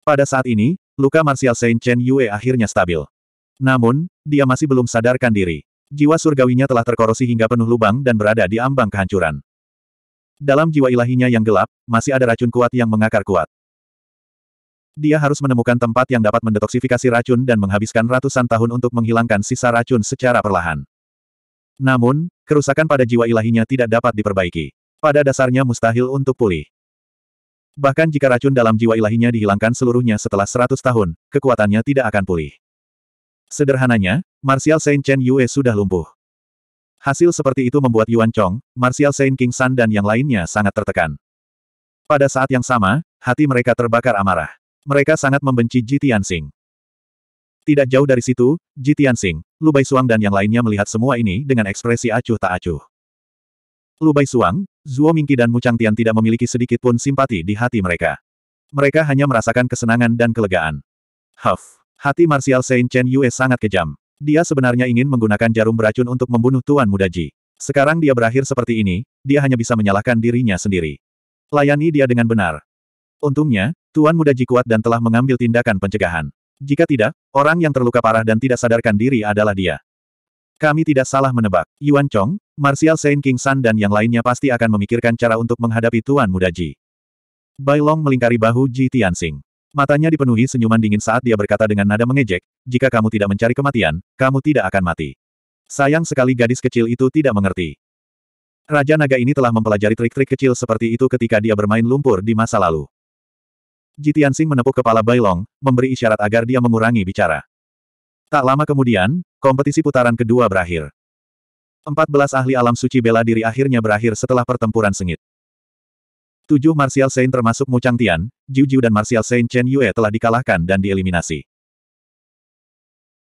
Pada saat ini, luka Martial Saint Chen Yue akhirnya stabil. Namun, dia masih belum sadarkan diri. Jiwa surgawinya telah terkorosi hingga penuh lubang dan berada di ambang kehancuran. Dalam jiwa ilahinya yang gelap, masih ada racun kuat yang mengakar kuat. Dia harus menemukan tempat yang dapat mendetoksifikasi racun dan menghabiskan ratusan tahun untuk menghilangkan sisa racun secara perlahan. Namun, kerusakan pada jiwa ilahinya tidak dapat diperbaiki. Pada dasarnya mustahil untuk pulih. Bahkan jika racun dalam jiwa ilahinya dihilangkan seluruhnya setelah seratus tahun, kekuatannya tidak akan pulih. Sederhananya, Martial Saint Chen Yue sudah lumpuh. Hasil seperti itu membuat Yuan Chong, Martial Saint King San dan yang lainnya sangat tertekan. Pada saat yang sama, hati mereka terbakar amarah mereka sangat membenci Ji Tianxing. Tidak jauh dari situ, Ji Tianxing, Lu Bai Suang dan yang lainnya melihat semua ini dengan ekspresi acuh tak acuh. Lu Bai Suang, Zuo Mingqi dan Mu Changtian tidak memiliki sedikit pun simpati di hati mereka. Mereka hanya merasakan kesenangan dan kelegaan. Huff, hati Martial Saint Chen Yue sangat kejam. Dia sebenarnya ingin menggunakan jarum beracun untuk membunuh Tuan Muda Ji. Sekarang dia berakhir seperti ini, dia hanya bisa menyalahkan dirinya sendiri. Layani dia dengan benar. Untungnya, Tuan muda Ji kuat dan telah mengambil tindakan pencegahan. Jika tidak, orang yang terluka parah dan tidak sadarkan diri adalah dia. Kami tidak salah menebak. Yuan Chong, Martial Saint King San dan yang lainnya pasti akan memikirkan cara untuk menghadapi Tuan muda Ji. Bai Long melingkari bahu Ji Tianxing. Matanya dipenuhi senyuman dingin saat dia berkata dengan nada mengejek, jika kamu tidak mencari kematian, kamu tidak akan mati. Sayang sekali gadis kecil itu tidak mengerti. Raja Naga ini telah mempelajari trik-trik kecil seperti itu ketika dia bermain lumpur di masa lalu. Jitian Sing menepuk kepala Bailong, memberi isyarat agar dia mengurangi bicara. Tak lama kemudian, kompetisi putaran kedua berakhir. 14 ahli alam suci bela diri akhirnya berakhir setelah pertempuran sengit. Tujuh Martial Saint termasuk Mu Changtian, Jiu Jiu dan Martial Saint Chen Yue telah dikalahkan dan dieliminasi.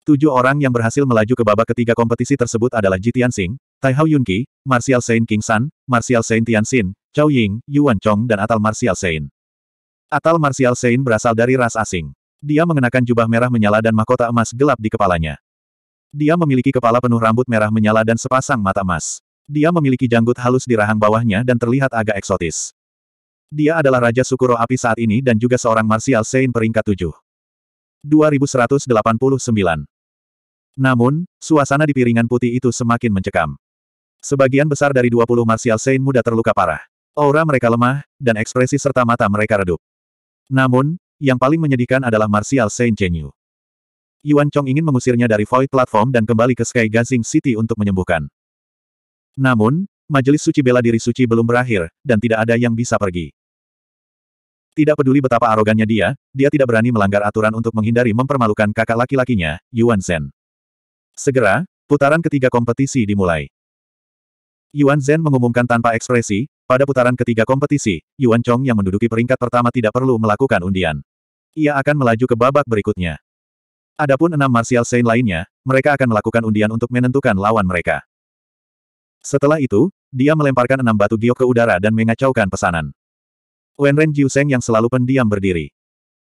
Tujuh orang yang berhasil melaju ke babak ketiga kompetisi tersebut adalah Ji Sing, Tai Hao Yunqi, Martial Saint King San, Martial Saint Tianxin, Chao Ying, Yuan Chong dan Atal Martial Saint. Atal Martial Sein berasal dari ras asing. Dia mengenakan jubah merah menyala dan mahkota emas gelap di kepalanya. Dia memiliki kepala penuh rambut merah menyala dan sepasang mata emas. Dia memiliki janggut halus di rahang bawahnya dan terlihat agak eksotis. Dia adalah Raja Sukuro Api saat ini dan juga seorang Martial Sein peringkat tujuh. 2189. Namun, suasana di piringan putih itu semakin mencekam. Sebagian besar dari 20 Martial Sein muda terluka parah. Aura mereka lemah, dan ekspresi serta mata mereka redup. Namun, yang paling menyedihkan adalah Martial Saint Chenyu. Yuan Chong ingin mengusirnya dari Void Platform dan kembali ke Sky Gazing City untuk menyembuhkan. Namun, majelis suci bela diri suci belum berakhir, dan tidak ada yang bisa pergi. Tidak peduli betapa arogannya dia, dia tidak berani melanggar aturan untuk menghindari mempermalukan kakak laki-lakinya, Yuan Zhen. Segera, putaran ketiga kompetisi dimulai. Yuan Zhen mengumumkan tanpa ekspresi, pada putaran ketiga kompetisi, Yuan Chong yang menduduki peringkat pertama tidak perlu melakukan undian. Ia akan melaju ke babak berikutnya. Adapun enam martial saint lainnya, mereka akan melakukan undian untuk menentukan lawan mereka. Setelah itu, dia melemparkan enam batu giok ke udara dan mengacaukan pesanan. Wenren Jiuseng yang selalu pendiam berdiri.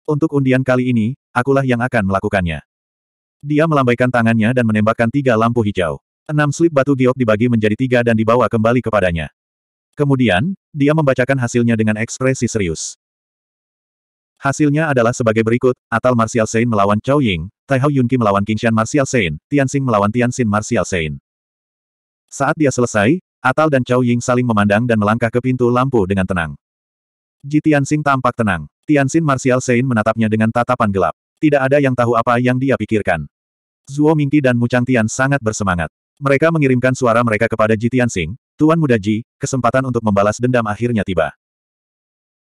Untuk undian kali ini, akulah yang akan melakukannya. Dia melambaikan tangannya dan menembakkan tiga lampu hijau. Enam slip batu giok dibagi menjadi tiga dan dibawa kembali kepadanya. Kemudian, dia membacakan hasilnya dengan ekspresi serius. Hasilnya adalah sebagai berikut, Atal Martial Sein melawan Chao Ying, Taihao Yunqi melawan Qingshan Martial Sein, Tianxing melawan Tianxin Martial Sein. Saat dia selesai, Atal dan Chao Ying saling memandang dan melangkah ke pintu lampu dengan tenang. Ji Tianxing tampak tenang. Tianxin Martial Sein menatapnya dengan tatapan gelap. Tidak ada yang tahu apa yang dia pikirkan. Zuo Mingqi dan Mu Chang Tian sangat bersemangat. Mereka mengirimkan suara mereka kepada Ji Tianxing, Tuan Muda Ji, kesempatan untuk membalas dendam akhirnya tiba.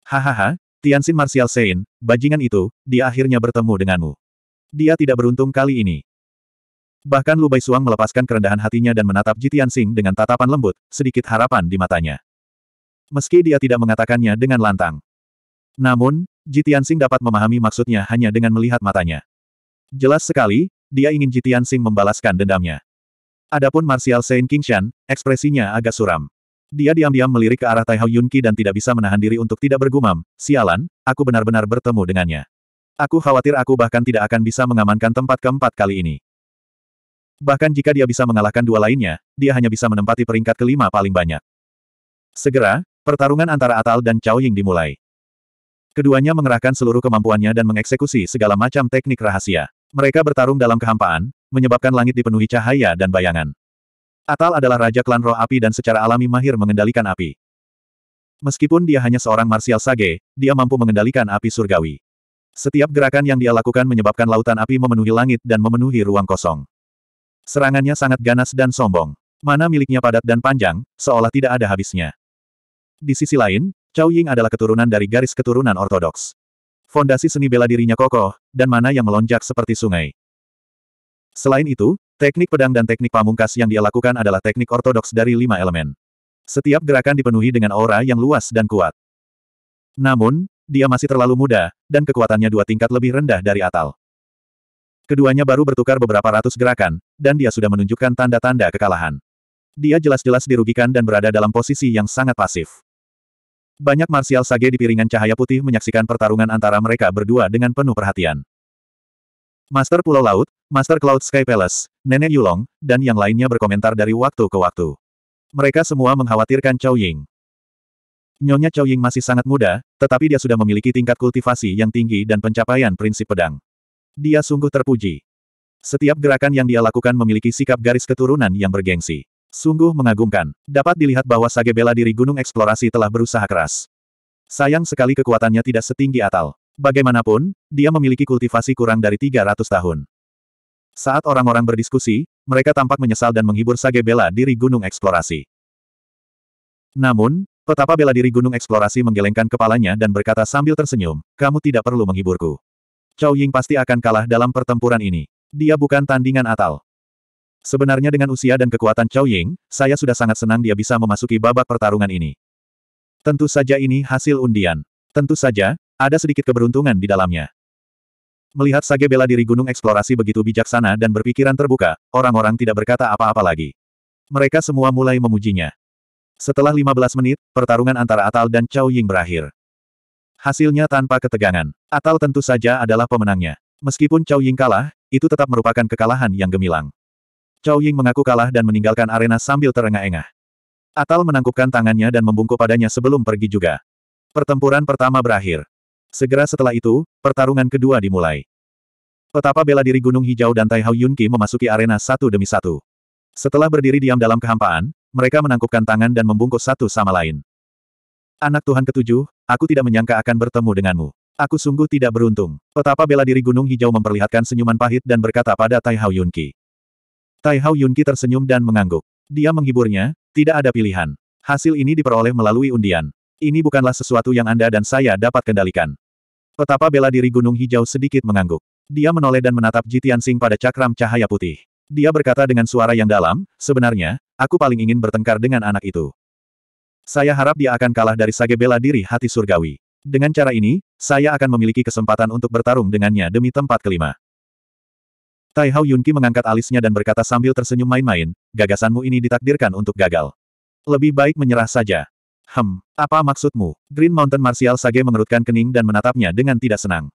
Hahaha, Tianxin Martial Sein, bajingan itu, dia akhirnya bertemu denganmu. Dia tidak beruntung kali ini. Bahkan Lu Suang melepaskan kerendahan hatinya dan menatap Ji Tianxing dengan tatapan lembut, sedikit harapan di matanya. Meski dia tidak mengatakannya dengan lantang. Namun, Ji Tianxing dapat memahami maksudnya hanya dengan melihat matanya. Jelas sekali, dia ingin Ji Tianxing membalaskan dendamnya. Adapun Martial Saint Kingshan, ekspresinya agak suram. Dia diam-diam melirik ke arah Taihao Yunqi dan tidak bisa menahan diri untuk tidak bergumam, sialan, aku benar-benar bertemu dengannya. Aku khawatir aku bahkan tidak akan bisa mengamankan tempat keempat kali ini. Bahkan jika dia bisa mengalahkan dua lainnya, dia hanya bisa menempati peringkat kelima paling banyak. Segera, pertarungan antara Atal dan Cao Ying dimulai. Keduanya mengerahkan seluruh kemampuannya dan mengeksekusi segala macam teknik rahasia. Mereka bertarung dalam kehampaan, menyebabkan langit dipenuhi cahaya dan bayangan. Atal adalah raja klan roh api dan secara alami mahir mengendalikan api. Meskipun dia hanya seorang martial sage, dia mampu mengendalikan api surgawi. Setiap gerakan yang dia lakukan menyebabkan lautan api memenuhi langit dan memenuhi ruang kosong. Serangannya sangat ganas dan sombong. Mana miliknya padat dan panjang, seolah tidak ada habisnya. Di sisi lain, Chao Ying adalah keturunan dari garis keturunan ortodoks. Fondasi seni bela dirinya kokoh, dan mana yang melonjak seperti sungai. Selain itu, teknik pedang dan teknik pamungkas yang dia lakukan adalah teknik ortodoks dari lima elemen. Setiap gerakan dipenuhi dengan aura yang luas dan kuat. Namun, dia masih terlalu muda, dan kekuatannya dua tingkat lebih rendah dari Atal. Keduanya baru bertukar beberapa ratus gerakan, dan dia sudah menunjukkan tanda-tanda kekalahan. Dia jelas-jelas dirugikan dan berada dalam posisi yang sangat pasif. Banyak Marsial Sage di piringan cahaya putih menyaksikan pertarungan antara mereka berdua dengan penuh perhatian. Master Pulau Laut, Master Cloud Sky Palace, Nenek Yulong, dan yang lainnya berkomentar dari waktu ke waktu. Mereka semua mengkhawatirkan Chow Ying. Nyonya Chow Ying masih sangat muda, tetapi dia sudah memiliki tingkat kultivasi yang tinggi dan pencapaian prinsip pedang. Dia sungguh terpuji. Setiap gerakan yang dia lakukan memiliki sikap garis keturunan yang bergengsi. Sungguh mengagumkan. Dapat dilihat bahwa sage bela diri gunung eksplorasi telah berusaha keras. Sayang sekali kekuatannya tidak setinggi atal. Bagaimanapun, dia memiliki kultivasi kurang dari 300 tahun. Saat orang-orang berdiskusi, mereka tampak menyesal dan menghibur Sage bela diri gunung eksplorasi. Namun, petapa bela diri gunung eksplorasi menggelengkan kepalanya dan berkata sambil tersenyum, kamu tidak perlu menghiburku. Chow Ying pasti akan kalah dalam pertempuran ini. Dia bukan tandingan atal. Sebenarnya dengan usia dan kekuatan Chow Ying, saya sudah sangat senang dia bisa memasuki babak pertarungan ini. Tentu saja ini hasil undian. Tentu saja, ada sedikit keberuntungan di dalamnya. Melihat Sage bela diri gunung eksplorasi begitu bijaksana dan berpikiran terbuka, orang-orang tidak berkata apa-apa lagi. Mereka semua mulai memujinya. Setelah 15 menit, pertarungan antara Atal dan Chao Ying berakhir. Hasilnya tanpa ketegangan. Atal tentu saja adalah pemenangnya. Meskipun Chao Ying kalah, itu tetap merupakan kekalahan yang gemilang. Chao Ying mengaku kalah dan meninggalkan arena sambil terengah-engah. Atal menangkupkan tangannya dan membungkuk padanya sebelum pergi juga. Pertempuran pertama berakhir. Segera setelah itu, pertarungan kedua dimulai. Petapa bela diri Gunung Hijau dan Tai Hao Yunqi memasuki arena satu demi satu. Setelah berdiri diam dalam kehampaan, mereka menangkupkan tangan dan membungkus satu sama lain. Anak Tuhan ketujuh, aku tidak menyangka akan bertemu denganmu. Aku sungguh tidak beruntung. Petapa bela diri Gunung Hijau memperlihatkan senyuman pahit dan berkata pada Tai Hao Yunqi. Tai Hao Yunqi tersenyum dan mengangguk. Dia menghiburnya, tidak ada pilihan. Hasil ini diperoleh melalui undian. Ini bukanlah sesuatu yang Anda dan saya dapat kendalikan. Petapa bela diri Gunung Hijau sedikit mengangguk. Dia menoleh dan menatap Jitian Sing pada cakram cahaya putih. Dia berkata dengan suara yang dalam, sebenarnya, aku paling ingin bertengkar dengan anak itu. Saya harap dia akan kalah dari sage bela diri hati surgawi. Dengan cara ini, saya akan memiliki kesempatan untuk bertarung dengannya demi tempat kelima. Tai Hao Yunqi mengangkat alisnya dan berkata sambil tersenyum main-main, gagasanmu ini ditakdirkan untuk gagal. Lebih baik menyerah saja. Hem, apa maksudmu? Green Mountain Martial Sage mengerutkan kening dan menatapnya dengan tidak senang.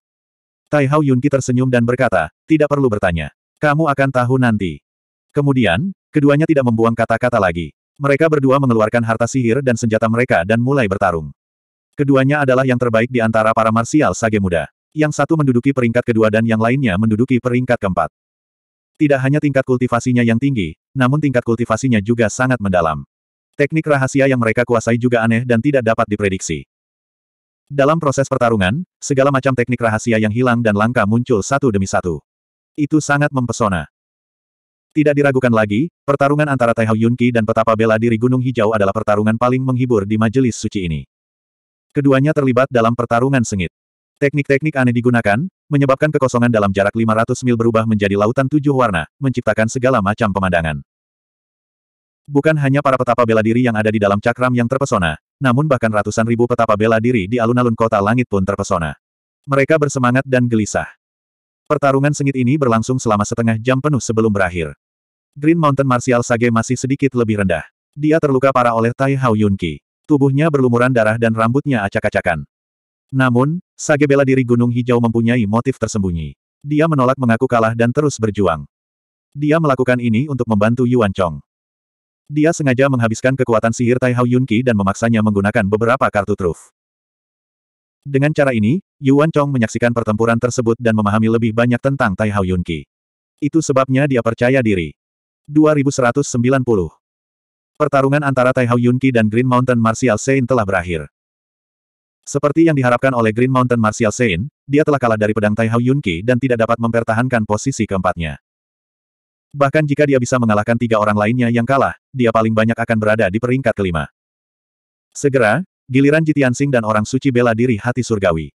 Tai Hao Yunqi tersenyum dan berkata, tidak perlu bertanya. Kamu akan tahu nanti. Kemudian, keduanya tidak membuang kata-kata lagi. Mereka berdua mengeluarkan harta sihir dan senjata mereka dan mulai bertarung. Keduanya adalah yang terbaik di antara para Martial Sage muda. Yang satu menduduki peringkat kedua dan yang lainnya menduduki peringkat keempat. Tidak hanya tingkat kultivasinya yang tinggi, namun tingkat kultivasinya juga sangat mendalam. Teknik rahasia yang mereka kuasai juga aneh dan tidak dapat diprediksi. Dalam proses pertarungan, segala macam teknik rahasia yang hilang dan langka muncul satu demi satu. Itu sangat mempesona. Tidak diragukan lagi, pertarungan antara Taihao Yunqi dan petapa bela diri Gunung Hijau adalah pertarungan paling menghibur di majelis suci ini. Keduanya terlibat dalam pertarungan sengit. Teknik-teknik aneh digunakan, menyebabkan kekosongan dalam jarak 500 mil berubah menjadi lautan tujuh warna, menciptakan segala macam pemandangan. Bukan hanya para petapa bela diri yang ada di dalam cakram yang terpesona, namun bahkan ratusan ribu petapa bela diri di alun-alun kota langit pun terpesona. Mereka bersemangat dan gelisah. Pertarungan sengit ini berlangsung selama setengah jam penuh sebelum berakhir. Green Mountain Martial Sage masih sedikit lebih rendah. Dia terluka parah oleh Tai Hao Yunqi. Tubuhnya berlumuran darah dan rambutnya acak-acakan. Namun, Sage bela diri Gunung Hijau mempunyai motif tersembunyi. Dia menolak mengaku kalah dan terus berjuang. Dia melakukan ini untuk membantu Yuan Chong. Dia sengaja menghabiskan kekuatan sihir Tai Hao Yunqi dan memaksanya menggunakan beberapa kartu truf. Dengan cara ini, Yuan Chong menyaksikan pertempuran tersebut dan memahami lebih banyak tentang Tai Hao Yunqi. Itu sebabnya dia percaya diri. 2190 Pertarungan antara Tai Hao Yunqi dan Green Mountain Martial Sein telah berakhir. Seperti yang diharapkan oleh Green Mountain Martial Sein, dia telah kalah dari pedang Tai Hao Yunqi dan tidak dapat mempertahankan posisi keempatnya. Bahkan jika dia bisa mengalahkan tiga orang lainnya yang kalah, dia paling banyak akan berada di peringkat kelima. Segera, giliran Jitian Jitiansing dan orang suci bela diri hati surgawi.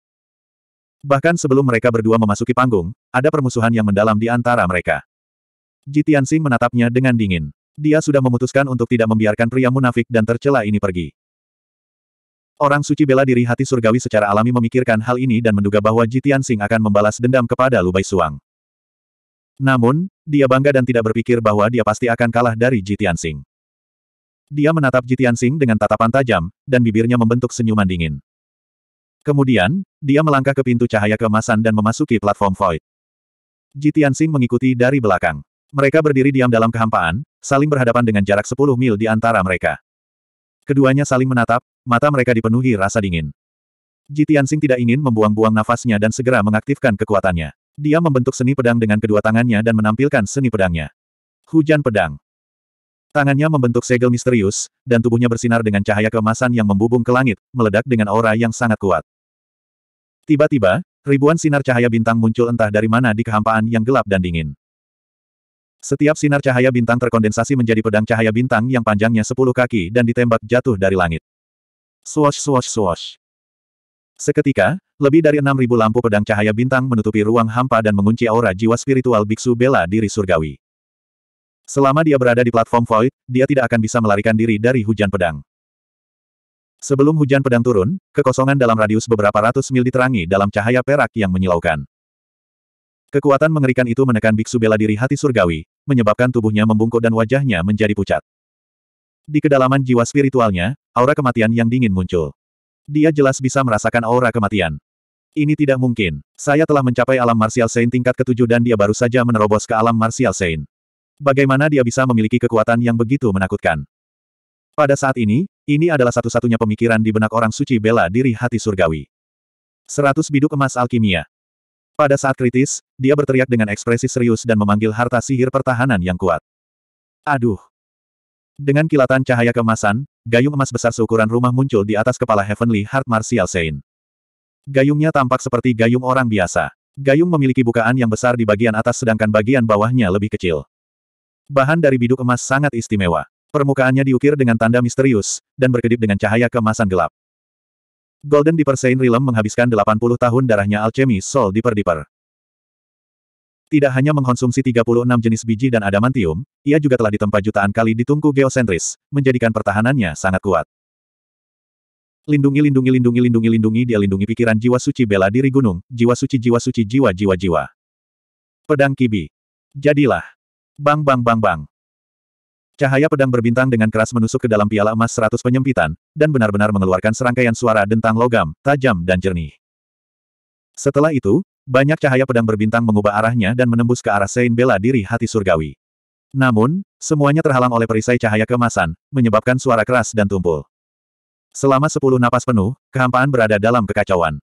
Bahkan sebelum mereka berdua memasuki panggung, ada permusuhan yang mendalam di antara mereka. Jitian Jitiansing menatapnya dengan dingin. Dia sudah memutuskan untuk tidak membiarkan pria munafik dan tercela ini pergi. Orang suci bela diri hati surgawi secara alami memikirkan hal ini dan menduga bahwa Jitian Jitiansing akan membalas dendam kepada Lubai Suang. Namun, dia bangga dan tidak berpikir bahwa dia pasti akan kalah dari Jitian Sing. Dia menatap Jitian Sing dengan tatapan tajam, dan bibirnya membentuk senyuman dingin. Kemudian, dia melangkah ke pintu cahaya kemasan dan memasuki platform void. Jitian Sing mengikuti dari belakang. Mereka berdiri diam dalam kehampaan, saling berhadapan dengan jarak 10 mil di antara mereka. Keduanya saling menatap, mata mereka dipenuhi rasa dingin. Jitian Sing tidak ingin membuang-buang nafasnya dan segera mengaktifkan kekuatannya. Dia membentuk seni pedang dengan kedua tangannya dan menampilkan seni pedangnya. Hujan pedang. Tangannya membentuk segel misterius, dan tubuhnya bersinar dengan cahaya kemasan yang membubung ke langit, meledak dengan aura yang sangat kuat. Tiba-tiba, ribuan sinar cahaya bintang muncul entah dari mana di kehampaan yang gelap dan dingin. Setiap sinar cahaya bintang terkondensasi menjadi pedang cahaya bintang yang panjangnya sepuluh kaki dan ditembak jatuh dari langit. Swash swash swash. Seketika, lebih dari 6.000 lampu pedang cahaya bintang menutupi ruang hampa dan mengunci aura jiwa spiritual biksu bela diri surgawi. Selama dia berada di platform void, dia tidak akan bisa melarikan diri dari hujan pedang. Sebelum hujan pedang turun, kekosongan dalam radius beberapa ratus mil diterangi dalam cahaya perak yang menyilaukan. Kekuatan mengerikan itu menekan biksu bela diri hati surgawi, menyebabkan tubuhnya membungkuk dan wajahnya menjadi pucat. Di kedalaman jiwa spiritualnya, aura kematian yang dingin muncul. Dia jelas bisa merasakan aura kematian. Ini tidak mungkin. Saya telah mencapai alam Martial Saint tingkat ketujuh dan dia baru saja menerobos ke alam Martial Saint. Bagaimana dia bisa memiliki kekuatan yang begitu menakutkan? Pada saat ini, ini adalah satu-satunya pemikiran di benak orang suci bela diri hati surgawi. Seratus biduk emas alkimia. Pada saat kritis, dia berteriak dengan ekspresi serius dan memanggil harta sihir pertahanan yang kuat. Aduh, dengan kilatan cahaya kemasan, gayung emas besar seukuran rumah muncul di atas kepala Heavenly Heart Martial Saint. Gayungnya tampak seperti gayung orang biasa. Gayung memiliki bukaan yang besar di bagian atas sedangkan bagian bawahnya lebih kecil. Bahan dari biduk emas sangat istimewa. Permukaannya diukir dengan tanda misterius, dan berkedip dengan cahaya kemasan gelap. Golden Deeper Saint Realm menghabiskan 80 tahun darahnya alchemy Soul Deeper Deeper. Tidak hanya mengkonsumsi 36 jenis biji dan adamantium, ia juga telah ditempa jutaan kali di tungku geosentris, menjadikan pertahanannya sangat kuat. Lindungi lindungi lindungi lindungi lindungi dia lindungi pikiran jiwa suci bela diri gunung, jiwa suci jiwa suci jiwa jiwa jiwa. Pedang kibi. Jadilah. Bang bang bang bang. Cahaya pedang berbintang dengan keras menusuk ke dalam piala emas seratus penyempitan, dan benar-benar mengeluarkan serangkaian suara dentang logam, tajam dan jernih. Setelah itu, banyak cahaya pedang berbintang mengubah arahnya dan menembus ke arah Sein bela diri hati surgawi. Namun, semuanya terhalang oleh perisai cahaya kemasan, menyebabkan suara keras dan tumpul. Selama sepuluh napas penuh, kehampaan berada dalam kekacauan.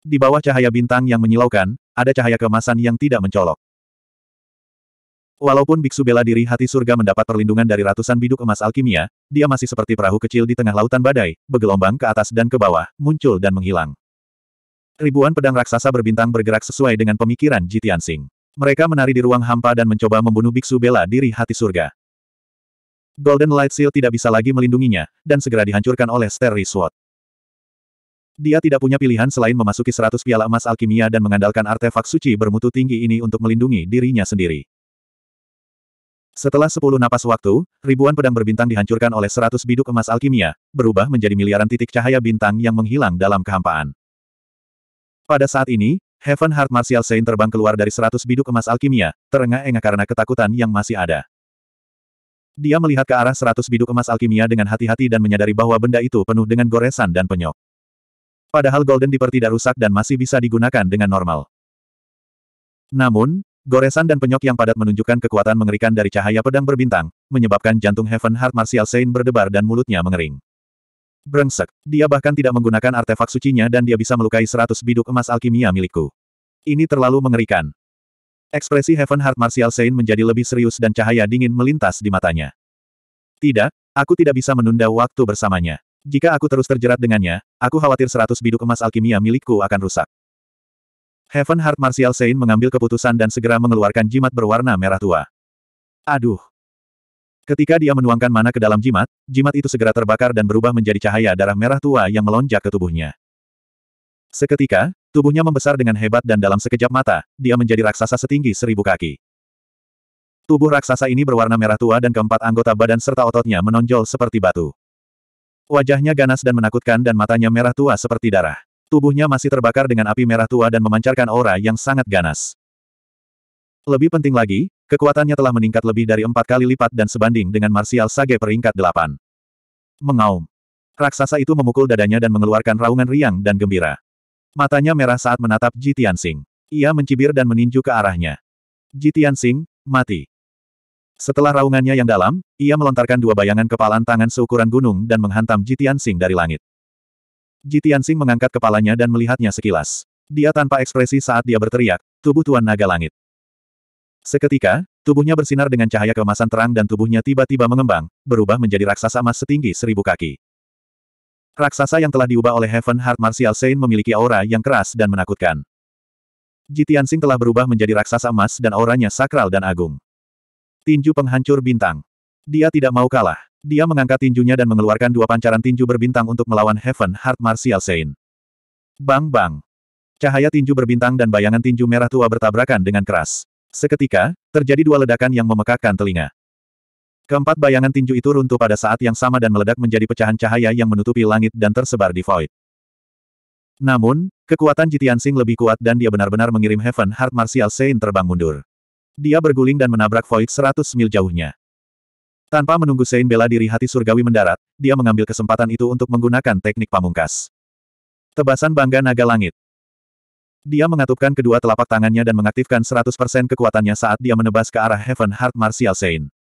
Di bawah cahaya bintang yang menyilaukan, ada cahaya kemasan yang tidak mencolok. Walaupun biksu bela diri hati surga mendapat perlindungan dari ratusan biduk emas alkimia, dia masih seperti perahu kecil di tengah lautan badai, bergelombang ke atas dan ke bawah, muncul dan menghilang. Ribuan pedang raksasa berbintang bergerak sesuai dengan pemikiran Jitian Sing. Mereka menari di ruang hampa dan mencoba membunuh biksu bela diri hati surga. Golden Light Seal tidak bisa lagi melindunginya, dan segera dihancurkan oleh Starry Sword. Dia tidak punya pilihan selain memasuki seratus piala emas alkimia dan mengandalkan artefak suci bermutu tinggi ini untuk melindungi dirinya sendiri. Setelah sepuluh napas waktu, ribuan pedang berbintang dihancurkan oleh seratus biduk emas alkimia, berubah menjadi miliaran titik cahaya bintang yang menghilang dalam kehampaan. Pada saat ini, Heaven Heart Martial Saint terbang keluar dari seratus biduk emas alkimia, terengah-engah karena ketakutan yang masih ada. Dia melihat ke arah seratus biduk emas alkimia dengan hati-hati dan menyadari bahwa benda itu penuh dengan goresan dan penyok. Padahal Golden Dipper tidak rusak dan masih bisa digunakan dengan normal. Namun, goresan dan penyok yang padat menunjukkan kekuatan mengerikan dari cahaya pedang berbintang, menyebabkan jantung Heaven Heart Martial Saint berdebar dan mulutnya mengering. Brengsek. Dia bahkan tidak menggunakan artefak sucinya dan dia bisa melukai seratus biduk emas alkimia milikku. Ini terlalu mengerikan. Ekspresi Heaven Heart Martial Saint menjadi lebih serius dan cahaya dingin melintas di matanya. Tidak, aku tidak bisa menunda waktu bersamanya. Jika aku terus terjerat dengannya, aku khawatir seratus biduk emas alkimia milikku akan rusak. Heaven Heart Martial Saint mengambil keputusan dan segera mengeluarkan jimat berwarna merah tua. Aduh, Ketika dia menuangkan mana ke dalam jimat, jimat itu segera terbakar dan berubah menjadi cahaya darah merah tua yang melonjak ke tubuhnya. Seketika, tubuhnya membesar dengan hebat dan dalam sekejap mata, dia menjadi raksasa setinggi seribu kaki. Tubuh raksasa ini berwarna merah tua dan keempat anggota badan serta ototnya menonjol seperti batu. Wajahnya ganas dan menakutkan dan matanya merah tua seperti darah. Tubuhnya masih terbakar dengan api merah tua dan memancarkan aura yang sangat ganas. Lebih penting lagi, Kekuatannya telah meningkat lebih dari empat kali lipat dan sebanding dengan Martial Sage peringkat delapan. Mengaum. Raksasa itu memukul dadanya dan mengeluarkan raungan riang dan gembira. Matanya merah saat menatap Jitian Sing. Ia mencibir dan meninju ke arahnya. Jitian Sing, mati. Setelah raungannya yang dalam, ia melontarkan dua bayangan kepalan tangan seukuran gunung dan menghantam Jitian Sing dari langit. Jitian Sing mengangkat kepalanya dan melihatnya sekilas. Dia tanpa ekspresi saat dia berteriak, tubuh Tuan Naga Langit. Seketika, tubuhnya bersinar dengan cahaya keemasan terang dan tubuhnya tiba-tiba mengembang, berubah menjadi raksasa emas setinggi seribu kaki. Raksasa yang telah diubah oleh Heaven Heart Martial Saint memiliki aura yang keras dan menakutkan. Jitian Sing telah berubah menjadi raksasa emas dan auranya sakral dan agung. Tinju penghancur bintang. Dia tidak mau kalah. Dia mengangkat tinjunya dan mengeluarkan dua pancaran tinju berbintang untuk melawan Heaven Heart Martial Saint. Bang bang. Cahaya tinju berbintang dan bayangan tinju merah tua bertabrakan dengan keras. Seketika, terjadi dua ledakan yang memekakkan telinga. Keempat bayangan tinju itu runtuh pada saat yang sama dan meledak menjadi pecahan cahaya yang menutupi langit dan tersebar di void. Namun, kekuatan Jitian Sing lebih kuat dan dia benar-benar mengirim Heaven Heart Martial Saint terbang mundur. Dia berguling dan menabrak void 100 mil jauhnya. Tanpa menunggu Saint bela diri hati surgawi mendarat, dia mengambil kesempatan itu untuk menggunakan teknik pamungkas. Tebasan bangga naga langit. Dia mengatupkan kedua telapak tangannya dan mengaktifkan 100% kekuatannya saat dia menebas ke arah Heaven Heart Martial Saint.